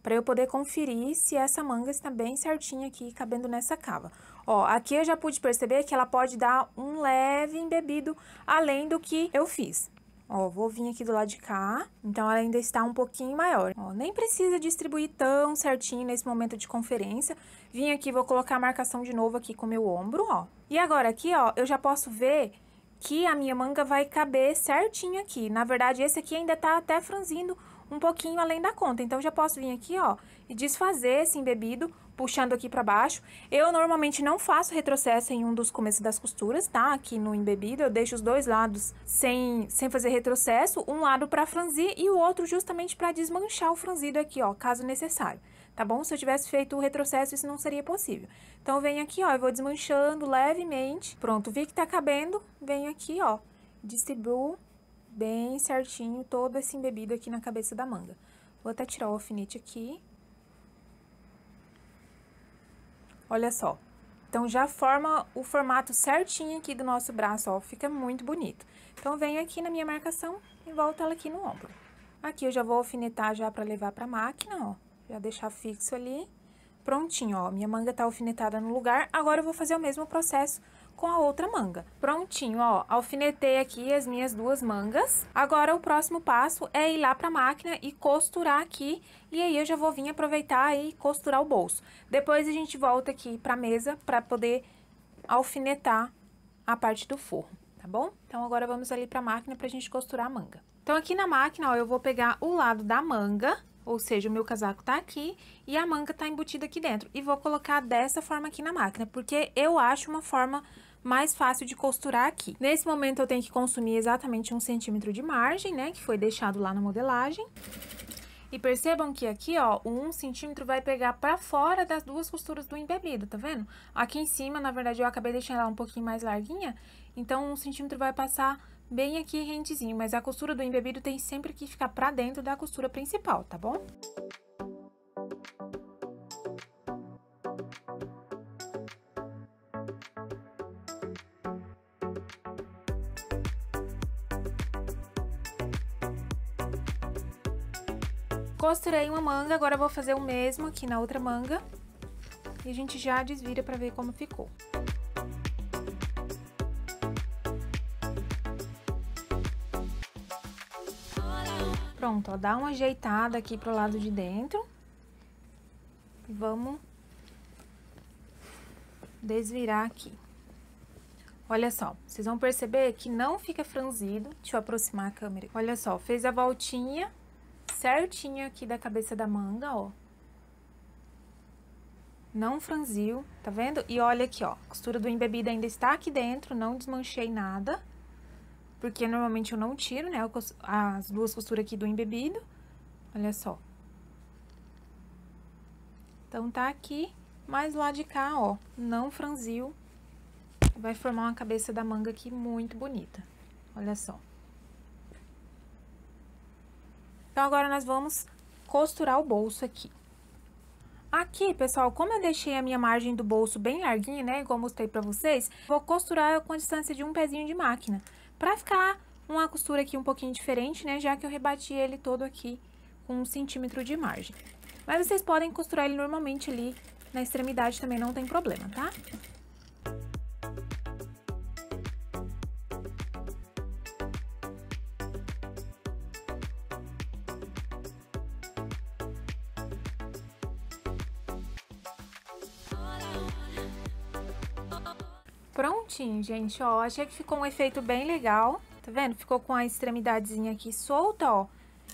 para eu poder conferir se essa manga está bem certinha aqui, cabendo nessa cava. Ó, aqui eu já pude perceber que ela pode dar um leve embebido, além do que eu fiz. Ó, vou vir aqui do lado de cá, então ela ainda está um pouquinho maior. Ó, nem precisa distribuir tão certinho nesse momento de conferência. Vim aqui, vou colocar a marcação de novo aqui com o meu ombro, ó. E agora aqui, ó, eu já posso ver que a minha manga vai caber certinho aqui. Na verdade, esse aqui ainda tá até franzindo um pouquinho além da conta. Então, já posso vir aqui, ó, e desfazer esse embebido puxando aqui para baixo. Eu normalmente não faço retrocesso em um dos começos das costuras, tá? Aqui no embebido, eu deixo os dois lados sem, sem fazer retrocesso, um lado para franzir e o outro justamente para desmanchar o franzido aqui, ó, caso necessário, tá bom? Se eu tivesse feito o retrocesso, isso não seria possível. Então, venho aqui, ó, eu vou desmanchando levemente. Pronto, vi que tá cabendo, venho aqui, ó, distribuo bem certinho todo esse embebido aqui na cabeça da manga. Vou até tirar o alfinete aqui Olha só. Então, já forma o formato certinho aqui do nosso braço, ó, fica muito bonito. Então, venho aqui na minha marcação e volto ela aqui no ombro. Aqui eu já vou alfinetar já para levar para a máquina, ó, já deixar fixo ali. Prontinho, ó, minha manga tá alfinetada no lugar. Agora, eu vou fazer o mesmo processo com a outra manga. Prontinho, ó, alfinetei aqui as minhas duas mangas. Agora, o próximo passo é ir lá pra máquina e costurar aqui, e aí eu já vou vir aproveitar e costurar o bolso. Depois, a gente volta aqui pra mesa pra poder alfinetar a parte do forro, tá bom? Então, agora vamos ali pra máquina pra gente costurar a manga. Então, aqui na máquina, ó, eu vou pegar o lado da manga, ou seja, o meu casaco tá aqui e a manga tá embutida aqui dentro. E vou colocar dessa forma aqui na máquina, porque eu acho uma forma mais fácil de costurar aqui. Nesse momento eu tenho que consumir exatamente um centímetro de margem, né, que foi deixado lá na modelagem. E percebam que aqui, ó, o centímetro vai pegar pra fora das duas costuras do embebido, tá vendo? Aqui em cima, na verdade, eu acabei deixando ela um pouquinho mais larguinha, então um centímetro vai passar bem aqui rentezinho, mas a costura do embebido tem sempre que ficar pra dentro da costura principal, tá bom? Música Costurei uma manga, agora vou fazer o mesmo aqui na outra manga. E a gente já desvira pra ver como ficou. Pronto, ó, dá uma ajeitada aqui pro lado de dentro. E vamos desvirar aqui. Olha só, vocês vão perceber que não fica franzido. Deixa eu aproximar a câmera. Olha só, fez a voltinha, certinho aqui da cabeça da manga, ó. Não franziu, tá vendo? E olha aqui, ó, a costura do embebido ainda está aqui dentro, não desmanchei nada. Porque normalmente eu não tiro, né, as duas costuras aqui do embebido. Olha só. Então, tá aqui, mas lá de cá, ó, não franziu. Vai formar uma cabeça da manga aqui muito bonita. Olha só. Então, agora nós vamos costurar o bolso aqui. Aqui, pessoal, como eu deixei a minha margem do bolso bem larguinha, né, igual mostrei pra vocês, vou costurar com a distância de um pezinho de máquina, pra ficar uma costura aqui um pouquinho diferente, né, já que eu rebati ele todo aqui com um centímetro de margem. Mas vocês podem costurar ele normalmente ali na extremidade também, não tem problema, tá? prontinho, gente, ó. Achei que ficou um efeito bem legal, tá vendo? Ficou com a extremidadezinha aqui solta, ó.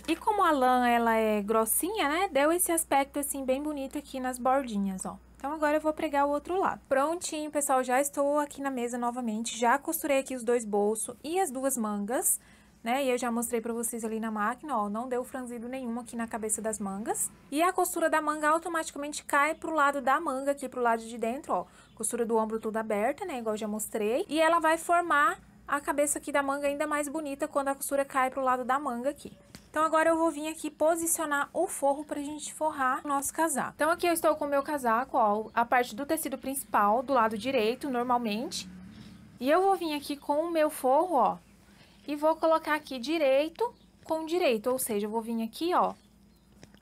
E como a lã, ela é grossinha, né? Deu esse aspecto, assim, bem bonito aqui nas bordinhas, ó. Então, agora eu vou pregar o outro lado. Prontinho, pessoal, já estou aqui na mesa novamente. Já costurei aqui os dois bolsos e as duas mangas né? E eu já mostrei para vocês ali na máquina, ó, não deu franzido nenhum aqui na cabeça das mangas. E a costura da manga automaticamente cai pro lado da manga, aqui pro lado de dentro, ó. Costura do ombro toda aberta, né? Igual já mostrei. E ela vai formar a cabeça aqui da manga ainda mais bonita quando a costura cai pro lado da manga aqui. Então, agora eu vou vir aqui posicionar o forro pra gente forrar o nosso casaco. Então, aqui eu estou com o meu casaco, ó, a parte do tecido principal do lado direito, normalmente. E eu vou vir aqui com o meu forro, ó, e vou colocar aqui direito com direito, ou seja, eu vou vir aqui, ó,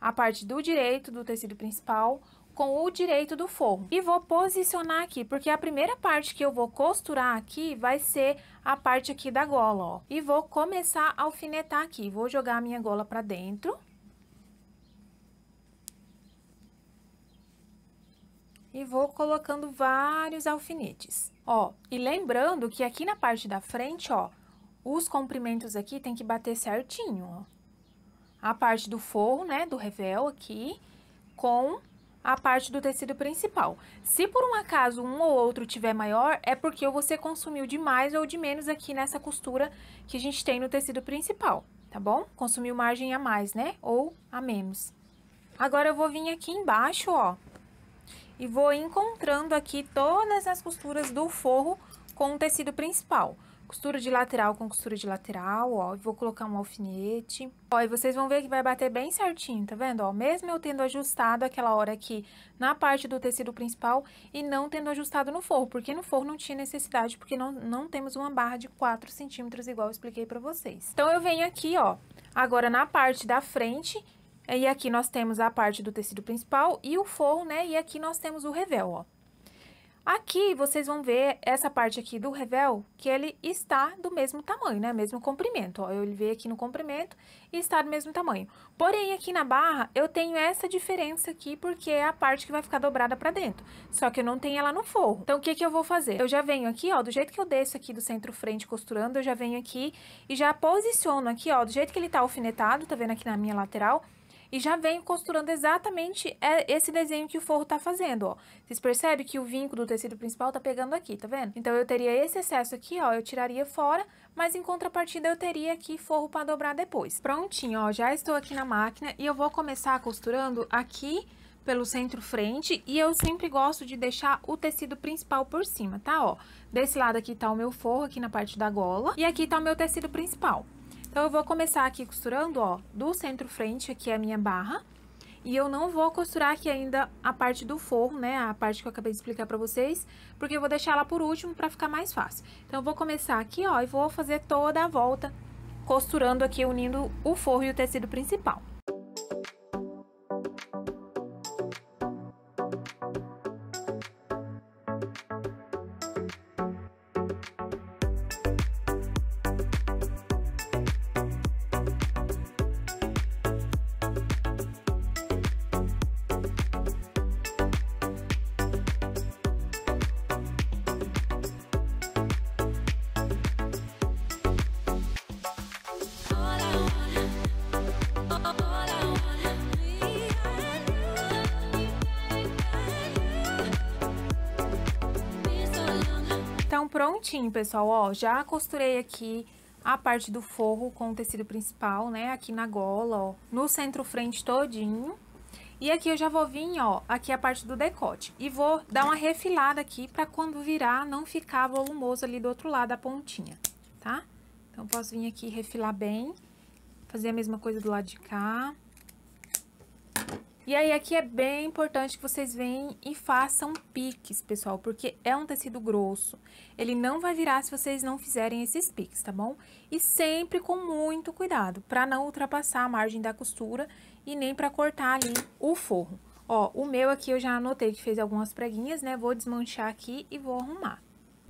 a parte do direito do tecido principal com o direito do forro. E vou posicionar aqui, porque a primeira parte que eu vou costurar aqui vai ser a parte aqui da gola, ó. E vou começar a alfinetar aqui. Vou jogar a minha gola pra dentro. E vou colocando vários alfinetes, ó. E lembrando que aqui na parte da frente, ó, os comprimentos aqui tem que bater certinho, ó. A parte do forro, né, do revel aqui, com a parte do tecido principal. Se por um acaso um ou outro tiver maior, é porque você consumiu de mais ou de menos aqui nessa costura que a gente tem no tecido principal, tá bom? Consumiu margem a mais, né? Ou a menos. Agora, eu vou vir aqui embaixo, ó, e vou encontrando aqui todas as costuras do forro com o tecido principal. Costura de lateral com costura de lateral, ó. vou colocar um alfinete. Ó, e vocês vão ver que vai bater bem certinho, tá vendo? Ó, mesmo eu tendo ajustado aquela hora aqui na parte do tecido principal e não tendo ajustado no forro, porque no forro não tinha necessidade, porque não, não temos uma barra de 4 centímetros, igual eu expliquei pra vocês. Então, eu venho aqui, ó, agora na parte da frente e aqui nós temos a parte do tecido principal e o forro, né? E aqui nós temos o revel, ó. Aqui vocês vão ver essa parte aqui do revel, que ele está do mesmo tamanho, né? Mesmo comprimento, ó. Eu levei aqui no comprimento e está do mesmo tamanho. Porém, aqui na barra, eu tenho essa diferença aqui, porque é a parte que vai ficar dobrada pra dentro. Só que eu não tenho ela no forro. Então, o que que eu vou fazer? Eu já venho aqui, ó, do jeito que eu desço aqui do centro frente costurando, eu já venho aqui e já posiciono aqui, ó, do jeito que ele tá alfinetado, tá vendo aqui na minha lateral e já venho costurando exatamente é, esse desenho que o forro tá fazendo, ó. Vocês percebem que o vinco do tecido principal tá pegando aqui, tá vendo? Então, eu teria esse excesso aqui, ó, eu tiraria fora, mas em contrapartida eu teria aqui forro para dobrar depois. Prontinho, ó, já estou aqui na máquina e eu vou começar costurando aqui pelo centro-frente e eu sempre gosto de deixar o tecido principal por cima, tá? Ó, desse lado aqui tá o meu forro, aqui na parte da gola, e aqui tá o meu tecido principal. Então, eu vou começar aqui costurando, ó, do centro-frente, aqui é a minha barra. E eu não vou costurar aqui ainda a parte do forro, né, a parte que eu acabei de explicar pra vocês, porque eu vou deixar ela por último pra ficar mais fácil. Então, eu vou começar aqui, ó, e vou fazer toda a volta costurando aqui, unindo o forro e o tecido principal. prontinho, pessoal, ó, já costurei aqui a parte do forro com o tecido principal, né, aqui na gola, ó, no centro-frente todinho. E aqui eu já vou vir, ó, aqui a parte do decote. E vou dar uma refilada aqui pra quando virar não ficar volumoso ali do outro lado a pontinha, tá? Então, posso vir aqui refilar bem, fazer a mesma coisa do lado de cá. E aí, aqui é bem importante que vocês venham e façam piques, pessoal, porque é um tecido grosso. Ele não vai virar se vocês não fizerem esses piques, tá bom? E sempre com muito cuidado, para não ultrapassar a margem da costura e nem para cortar ali o forro. Ó, o meu aqui eu já anotei que fez algumas preguinhas, né? Vou desmanchar aqui e vou arrumar.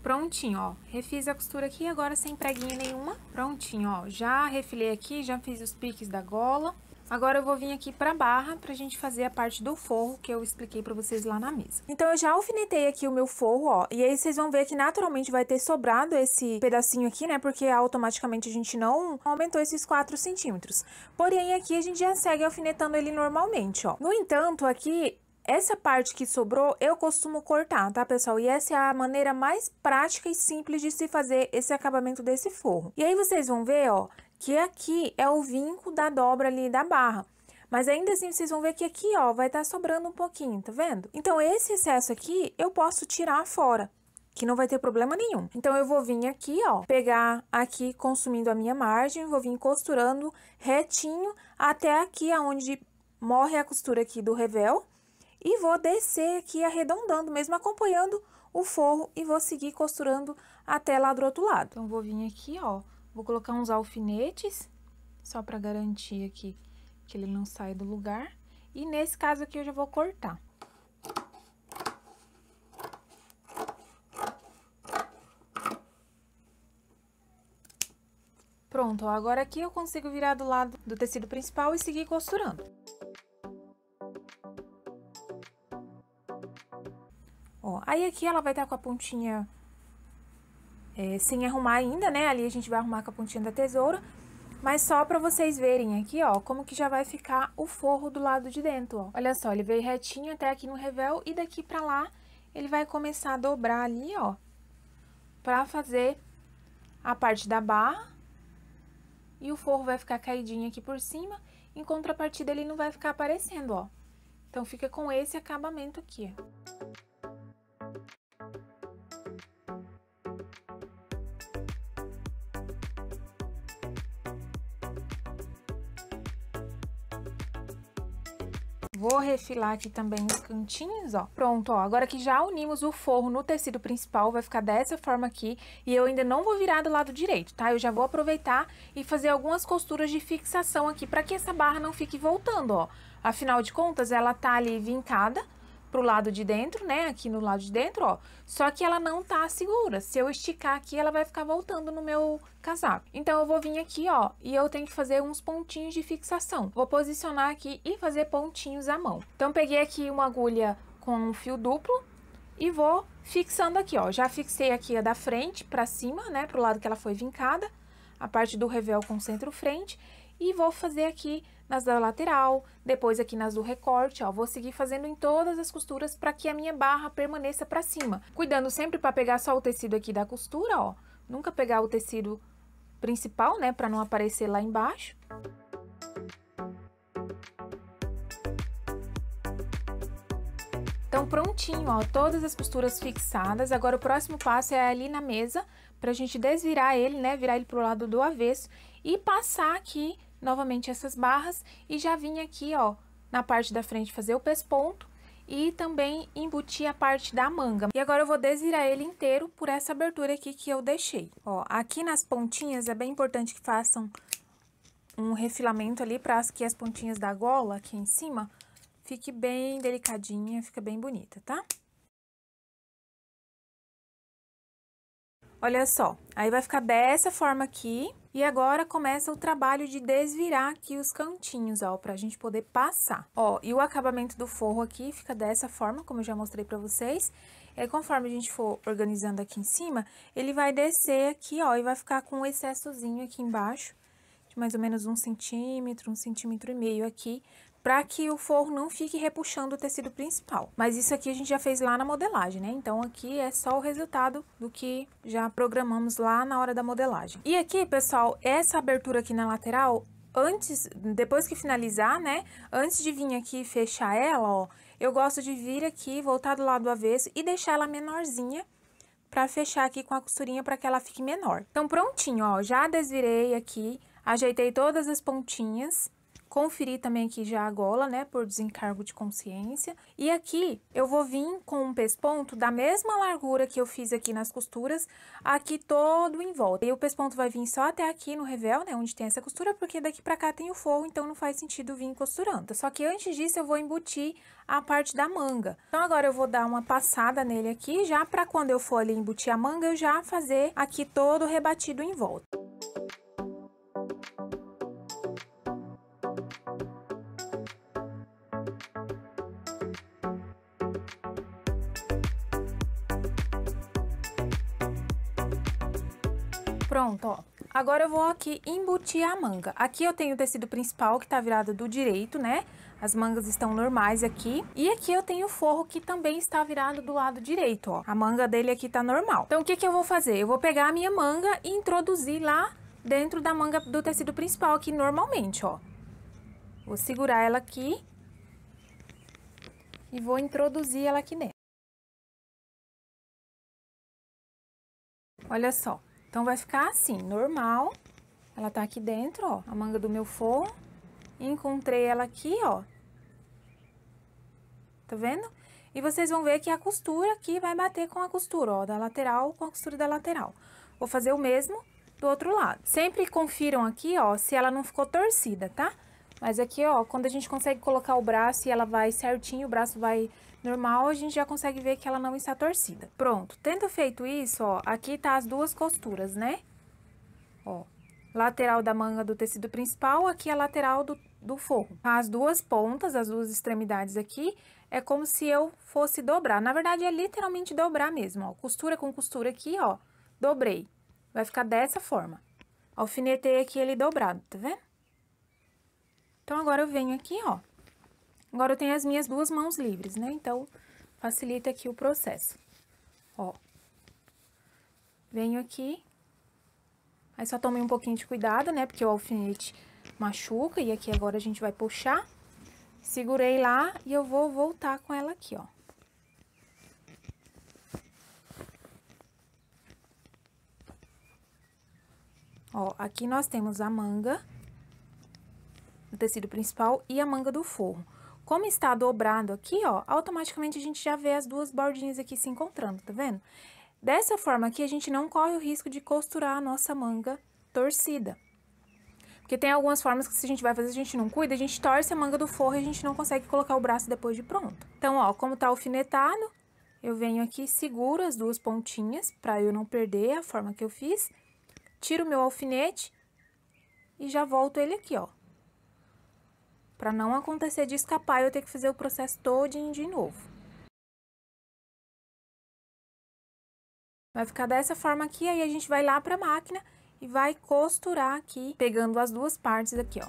Prontinho, ó. Refiz a costura aqui, agora sem preguinha nenhuma. Prontinho, ó. Já refilei aqui, já fiz os piques da gola. Agora eu vou vir aqui pra barra pra gente fazer a parte do forro que eu expliquei pra vocês lá na mesa. Então, eu já alfinetei aqui o meu forro, ó, e aí vocês vão ver que naturalmente vai ter sobrado esse pedacinho aqui, né, porque automaticamente a gente não aumentou esses 4 centímetros. Porém, aqui a gente já segue alfinetando ele normalmente, ó. No entanto, aqui essa parte que sobrou, eu costumo cortar, tá, pessoal? E essa é a maneira mais prática e simples de se fazer esse acabamento desse forro. E aí, vocês vão ver, ó, que aqui é o vinco da dobra ali da barra. Mas ainda assim, vocês vão ver que aqui, ó, vai estar tá sobrando um pouquinho, tá vendo? Então, esse excesso aqui, eu posso tirar fora, que não vai ter problema nenhum. Então, eu vou vir aqui, ó, pegar aqui, consumindo a minha margem, vou vir costurando retinho até aqui, aonde morre a costura aqui do revel. E vou descer aqui, arredondando, mesmo acompanhando o forro, e vou seguir costurando até lá do outro lado. Então, vou vir aqui, ó, Vou colocar uns alfinetes, só para garantir aqui que ele não sai do lugar. E nesse caso aqui, eu já vou cortar. Pronto, ó, agora aqui eu consigo virar do lado do tecido principal e seguir costurando. Ó, aí aqui ela vai estar tá com a pontinha é, sem arrumar ainda, né? Ali a gente vai arrumar com a pontinha da tesoura. Mas só pra vocês verem aqui, ó, como que já vai ficar o forro do lado de dentro, ó. Olha só, ele veio retinho até aqui no revel e daqui pra lá ele vai começar a dobrar ali, ó, pra fazer a parte da barra. E o forro vai ficar caidinho aqui por cima, em contrapartida ele não vai ficar aparecendo, ó. Então, fica com esse acabamento aqui, ó. Vou refilar aqui também os cantinhos, ó. Pronto, ó. Agora que já unimos o forro no tecido principal, vai ficar dessa forma aqui. E eu ainda não vou virar do lado direito, tá? Eu já vou aproveitar e fazer algumas costuras de fixação aqui, pra que essa barra não fique voltando, ó. Afinal de contas, ela tá ali vincada, pro lado de dentro, né? Aqui no lado de dentro, ó. Só que ela não tá segura. Se eu esticar aqui, ela vai ficar voltando no meu casaco. Então, eu vou vir aqui, ó, e eu tenho que fazer uns pontinhos de fixação. Vou posicionar aqui e fazer pontinhos à mão. Então, peguei aqui uma agulha com um fio duplo e vou fixando aqui, ó. Já fixei aqui a da frente pra cima, né? Pro lado que ela foi vincada. A parte do revel com centro-frente e vou fazer aqui nas da lateral, depois aqui nas do recorte, ó, vou seguir fazendo em todas as costuras para que a minha barra permaneça para cima, cuidando sempre para pegar só o tecido aqui da costura, ó, nunca pegar o tecido principal, né, para não aparecer lá embaixo. Então, prontinho, ó, todas as costuras fixadas. Agora, o próximo passo é ali na mesa, pra gente desvirar ele, né, virar ele pro lado do avesso e passar aqui novamente essas barras e já vim aqui, ó, na parte da frente fazer o pesponto e também embutir a parte da manga. E agora eu vou desvirar ele inteiro por essa abertura aqui que eu deixei. Ó, aqui nas pontinhas é bem importante que façam um refilamento ali para que as pontinhas da gola aqui em cima fique bem delicadinha, fica bem bonita, tá? Olha só, aí vai ficar dessa forma aqui, e agora começa o trabalho de desvirar aqui os cantinhos, ó, pra gente poder passar. Ó, e o acabamento do forro aqui fica dessa forma, como eu já mostrei pra vocês. E aí, conforme a gente for organizando aqui em cima, ele vai descer aqui, ó, e vai ficar com um excessozinho aqui embaixo, de mais ou menos um centímetro, um centímetro e meio aqui, para que o forro não fique repuxando o tecido principal. Mas isso aqui a gente já fez lá na modelagem, né? Então, aqui é só o resultado do que já programamos lá na hora da modelagem. E aqui, pessoal, essa abertura aqui na lateral, antes, depois que finalizar, né? Antes de vir aqui fechar ela, ó, eu gosto de vir aqui, voltar do lado avesso e deixar ela menorzinha para fechar aqui com a costurinha para que ela fique menor. Então, prontinho, ó, já desvirei aqui, ajeitei todas as pontinhas Conferir também aqui já a gola, né, por desencargo de consciência. E aqui eu vou vir com um pesponto da mesma largura que eu fiz aqui nas costuras, aqui todo em volta. E o pesponto vai vir só até aqui no revel, né, onde tem essa costura, porque daqui pra cá tem o forro, então não faz sentido vir costurando. Só que antes disso eu vou embutir a parte da manga. Então agora eu vou dar uma passada nele aqui, já pra quando eu for ali embutir a manga, eu já fazer aqui todo rebatido em volta. ó. Agora eu vou aqui embutir a manga. Aqui eu tenho o tecido principal que tá virado do direito, né? As mangas estão normais aqui. E aqui eu tenho o forro que também está virado do lado direito, ó. A manga dele aqui tá normal. Então, o que que eu vou fazer? Eu vou pegar a minha manga e introduzir lá dentro da manga do tecido principal aqui normalmente, ó. Vou segurar ela aqui e vou introduzir ela aqui dentro. Olha só. Então, vai ficar assim, normal. Ela tá aqui dentro, ó, a manga do meu forro. Encontrei ela aqui, ó. Tá vendo? E vocês vão ver que a costura aqui vai bater com a costura, ó, da lateral com a costura da lateral. Vou fazer o mesmo do outro lado. Sempre confiram aqui, ó, se ela não ficou torcida, tá? Tá? Mas aqui, é ó, quando a gente consegue colocar o braço e ela vai certinho, o braço vai normal, a gente já consegue ver que ela não está torcida. Pronto. Tendo feito isso, ó, aqui tá as duas costuras, né? Ó, lateral da manga do tecido principal, aqui é a lateral do, do forro. As duas pontas, as duas extremidades aqui, é como se eu fosse dobrar. Na verdade, é literalmente dobrar mesmo, ó. Costura com costura aqui, ó, dobrei. Vai ficar dessa forma. Alfinetei aqui ele dobrado, tá vendo? Então, agora eu venho aqui, ó. Agora eu tenho as minhas duas mãos livres, né? Então, facilita aqui o processo. Ó. Venho aqui. Aí, só tomei um pouquinho de cuidado, né? Porque o alfinete machuca. E aqui agora a gente vai puxar. Segurei lá e eu vou voltar com ela aqui, ó. Ó, aqui nós temos a manga tecido principal e a manga do forro. Como está dobrado aqui, ó, automaticamente a gente já vê as duas bordinhas aqui se encontrando, tá vendo? Dessa forma aqui, a gente não corre o risco de costurar a nossa manga torcida. Porque tem algumas formas que se a gente vai fazer, a gente não cuida, a gente torce a manga do forro e a gente não consegue colocar o braço depois de pronto. Então, ó, como tá alfinetado, eu venho aqui, seguro as duas pontinhas pra eu não perder a forma que eu fiz, tiro o meu alfinete e já volto ele aqui, ó para não acontecer de escapar e eu ter que fazer o processo todinho de novo. Vai ficar dessa forma aqui, aí a gente vai lá para a máquina e vai costurar aqui, pegando as duas partes aqui, ó.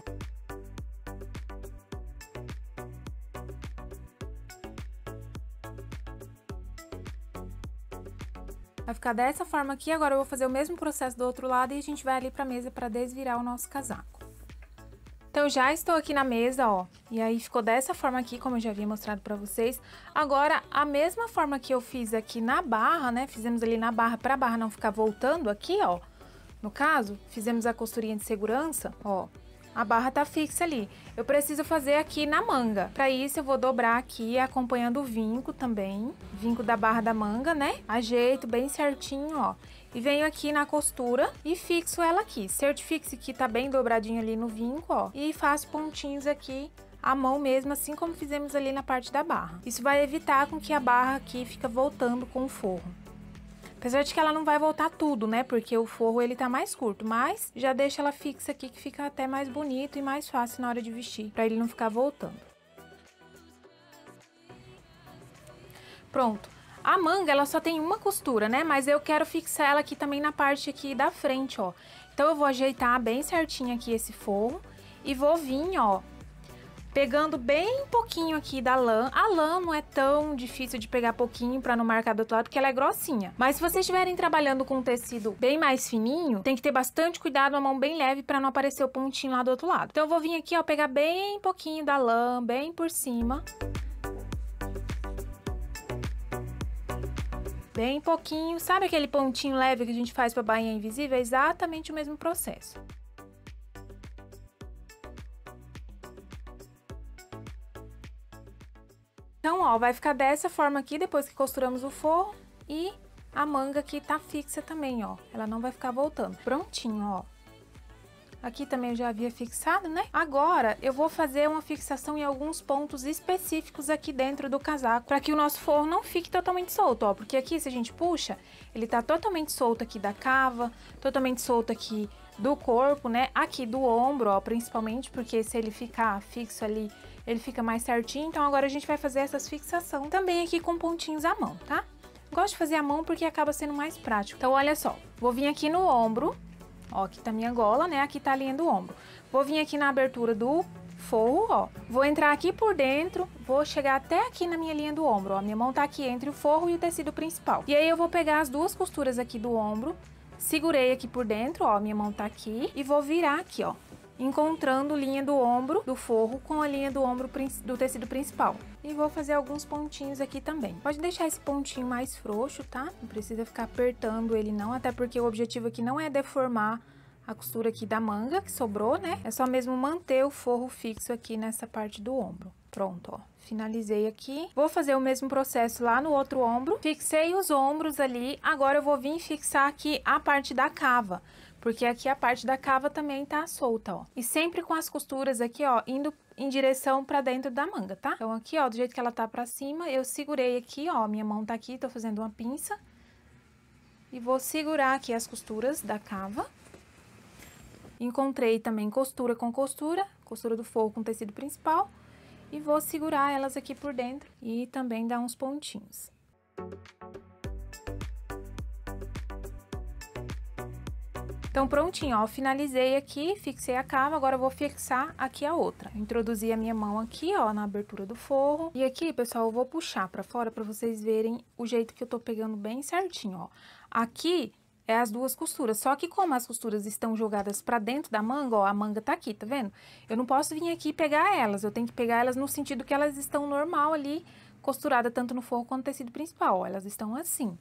Vai ficar dessa forma aqui, agora eu vou fazer o mesmo processo do outro lado e a gente vai ali para a mesa para desvirar o nosso casaco. Então, já estou aqui na mesa, ó. E aí, ficou dessa forma aqui, como eu já havia mostrado para vocês. Agora, a mesma forma que eu fiz aqui na barra, né? Fizemos ali na barra, para a barra não ficar voltando aqui, ó. No caso, fizemos a costurinha de segurança, ó. A barra tá fixa ali. Eu preciso fazer aqui na manga. Para isso, eu vou dobrar aqui, acompanhando o vinco também. Vinco da barra da manga, né? Ajeito bem certinho, ó e venho aqui na costura e fixo ela aqui. Certifique-se que tá bem dobradinho ali no vinco, ó, e faço pontinhos aqui à mão mesmo, assim como fizemos ali na parte da barra. Isso vai evitar com que a barra aqui fica voltando com o forro. Apesar de que ela não vai voltar tudo, né? Porque o forro ele tá mais curto, mas já deixa ela fixa aqui que fica até mais bonito e mais fácil na hora de vestir, para ele não ficar voltando. Pronto. A manga, ela só tem uma costura, né? Mas eu quero fixar ela aqui também na parte aqui da frente, ó. Então, eu vou ajeitar bem certinho aqui esse forro e vou vir, ó, pegando bem pouquinho aqui da lã. A lã não é tão difícil de pegar pouquinho para não marcar do outro lado, porque ela é grossinha. Mas se vocês estiverem trabalhando com um tecido bem mais fininho, tem que ter bastante cuidado, uma mão bem leve para não aparecer o pontinho lá do outro lado. Então eu vou vir aqui, ó, pegar bem pouquinho da lã, bem por cima. Bem pouquinho. Sabe aquele pontinho leve que a gente faz para a bainha invisível? É exatamente o mesmo processo. Então, ó, vai ficar dessa forma aqui depois que costuramos o forro e a manga aqui tá fixa também, ó. Ela não vai ficar voltando. Prontinho, ó. Aqui também eu já havia fixado, né? Agora eu vou fazer uma fixação em alguns pontos específicos aqui dentro do casaco, para que o nosso forro não fique totalmente solto, ó. Porque aqui, se a gente puxa, ele tá totalmente solto aqui da cava, totalmente solto aqui do corpo, né? Aqui do ombro, ó, principalmente, porque se ele ficar fixo ali, ele fica mais certinho. Então agora a gente vai fazer essas fixação também aqui com pontinhos à mão, tá? Gosto de fazer à mão porque acaba sendo mais prático. Então olha só, vou vir aqui no ombro, Ó, aqui tá minha gola, né? Aqui tá a linha do ombro. Vou vir aqui na abertura do forro, ó. Vou entrar aqui por dentro, vou chegar até aqui na minha linha do ombro, ó. Minha mão tá aqui entre o forro e o tecido principal. E aí eu vou pegar as duas costuras aqui do ombro, segurei aqui por dentro, ó. Minha mão tá aqui e vou virar aqui, ó. Encontrando linha do ombro do forro com a linha do ombro do tecido principal. E vou fazer alguns pontinhos aqui também. Pode deixar esse pontinho mais frouxo, tá? Não precisa ficar apertando ele não, até porque o objetivo aqui não é deformar a costura aqui da manga que sobrou, né? É só mesmo manter o forro fixo aqui nessa parte do ombro. Pronto, ó, finalizei aqui. Vou fazer o mesmo processo lá no outro ombro. Fixei os ombros ali, agora eu vou vir fixar aqui a parte da cava porque aqui a parte da cava também tá solta, ó. E sempre com as costuras aqui, ó, indo em direção pra dentro da manga, tá? Então, aqui, ó, do jeito que ela tá pra cima, eu segurei aqui, ó, minha mão tá aqui, tô fazendo uma pinça. E vou segurar aqui as costuras da cava. Encontrei também costura com costura, costura do forro com tecido principal. E vou segurar elas aqui por dentro e também dar uns pontinhos. Música Então, prontinho, ó, finalizei aqui, fixei a cava, agora eu vou fixar aqui a outra. Introduzi a minha mão aqui, ó, na abertura do forro. E aqui, pessoal, eu vou puxar pra fora pra vocês verem o jeito que eu tô pegando bem certinho, ó. Aqui é as duas costuras, só que como as costuras estão jogadas pra dentro da manga, ó, a manga tá aqui, tá vendo? Eu não posso vir aqui e pegar elas, eu tenho que pegar elas no sentido que elas estão normal ali, costurada tanto no forro quanto no tecido principal, ó, elas estão assim.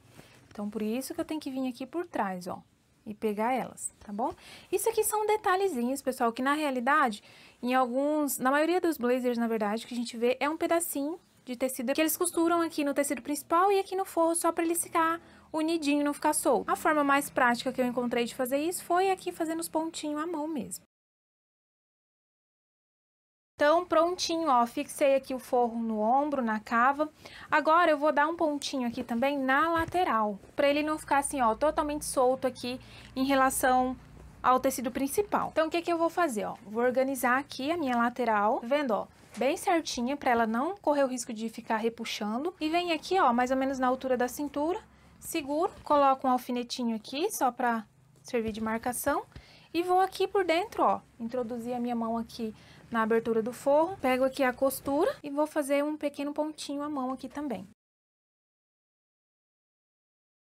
Então, por isso que eu tenho que vir aqui por trás, ó e pegar elas, tá bom? Isso aqui são detalhezinhos, pessoal, que na realidade, em alguns, na maioria dos blazers, na verdade, que a gente vê é um pedacinho de tecido que eles costuram aqui no tecido principal e aqui no forro só para ele ficar unidinho, não ficar solto. A forma mais prática que eu encontrei de fazer isso foi aqui fazendo os pontinhos à mão mesmo. Então, prontinho, ó, fixei aqui o forro no ombro, na cava. Agora, eu vou dar um pontinho aqui também na lateral, pra ele não ficar assim, ó, totalmente solto aqui em relação ao tecido principal. Então, o que que eu vou fazer, ó? Vou organizar aqui a minha lateral, tá vendo, ó? Bem certinha, pra ela não correr o risco de ficar repuxando. E vem aqui, ó, mais ou menos na altura da cintura, seguro, coloco um alfinetinho aqui, só pra servir de marcação. E vou aqui por dentro, ó, introduzir a minha mão aqui na abertura do forro. Pego aqui a costura e vou fazer um pequeno pontinho à mão aqui também.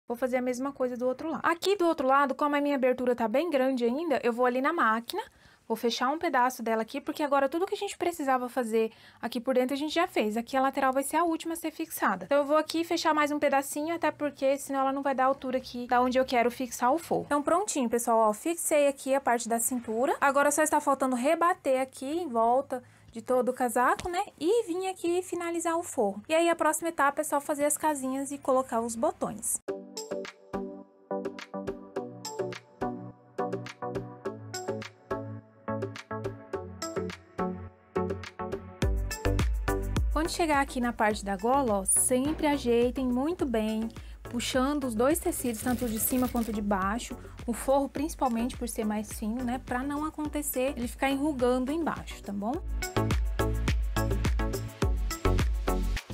Vou fazer a mesma coisa do outro lado. Aqui do outro lado, como a minha abertura tá bem grande ainda, eu vou ali na máquina Vou fechar um pedaço dela aqui, porque agora tudo que a gente precisava fazer aqui por dentro a gente já fez. Aqui a lateral vai ser a última a ser fixada. Então, eu vou aqui fechar mais um pedacinho, até porque senão ela não vai dar a altura aqui da onde eu quero fixar o forro. Então, prontinho, pessoal, ó, fixei aqui a parte da cintura. Agora só está faltando rebater aqui em volta de todo o casaco, né? E vim aqui finalizar o forro. E aí, a próxima etapa é só fazer as casinhas e colocar os botões. Música Quando chegar aqui na parte da gola, ó, sempre ajeitem muito bem, puxando os dois tecidos, tanto de cima quanto de baixo, o forro principalmente por ser mais fino, né, para não acontecer ele ficar enrugando embaixo, tá bom?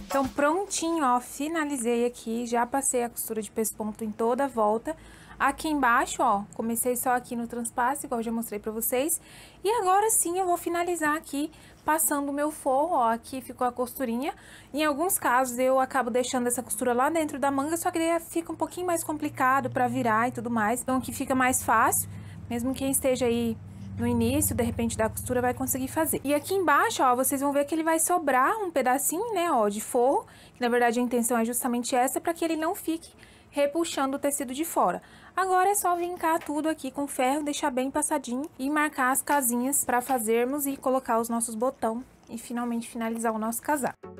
Então, prontinho, ó, finalizei aqui, já passei a costura de pesponto em toda a volta, aqui embaixo, ó, comecei só aqui no transpasse, igual já mostrei pra vocês. E agora sim eu vou finalizar aqui, passando o meu forro, ó, aqui ficou a costurinha. Em alguns casos eu acabo deixando essa costura lá dentro da manga, só que daí fica um pouquinho mais complicado pra virar e tudo mais. Então aqui fica mais fácil, mesmo quem esteja aí no início, de repente, da costura, vai conseguir fazer. E aqui embaixo, ó, vocês vão ver que ele vai sobrar um pedacinho, né, ó, de forro, que na verdade a intenção é justamente essa, para que ele não fique repuxando o tecido de fora. Agora é só vincar tudo aqui com ferro, deixar bem passadinho e marcar as casinhas para fazermos e colocar os nossos botão e finalmente finalizar o nosso casaco.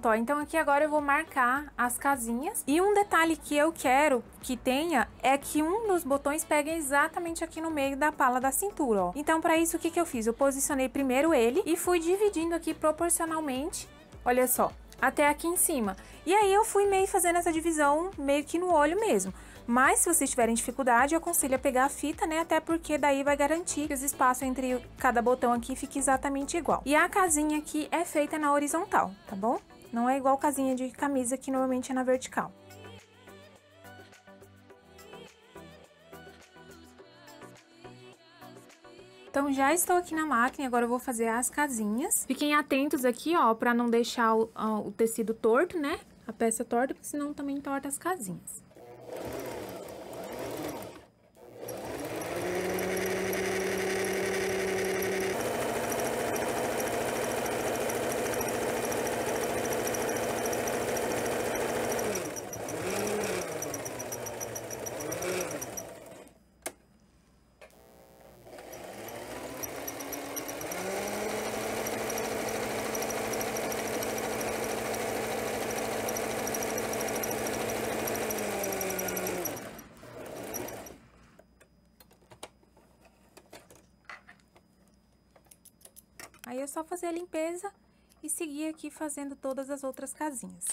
Pronto, ó, então aqui agora eu vou marcar as casinhas. E um detalhe que eu quero que tenha é que um dos botões pega exatamente aqui no meio da pala da cintura, ó. Então para isso o que que eu fiz? Eu posicionei primeiro ele e fui dividindo aqui proporcionalmente, olha só, até aqui em cima. E aí eu fui meio fazendo essa divisão meio que no olho mesmo. Mas se vocês tiverem dificuldade, eu aconselho a pegar a fita, né? Até porque daí vai garantir que os espaços entre cada botão aqui fique exatamente igual. E a casinha aqui é feita na horizontal, tá bom? Não é igual casinha de camisa que normalmente é na vertical. Então já estou aqui na máquina, agora eu vou fazer as casinhas. Fiquem atentos aqui, ó, para não deixar o, ah, o tecido torto, né? A peça torta, porque senão também torta as casinhas. Aí é só fazer a limpeza e seguir aqui fazendo todas as outras casinhas.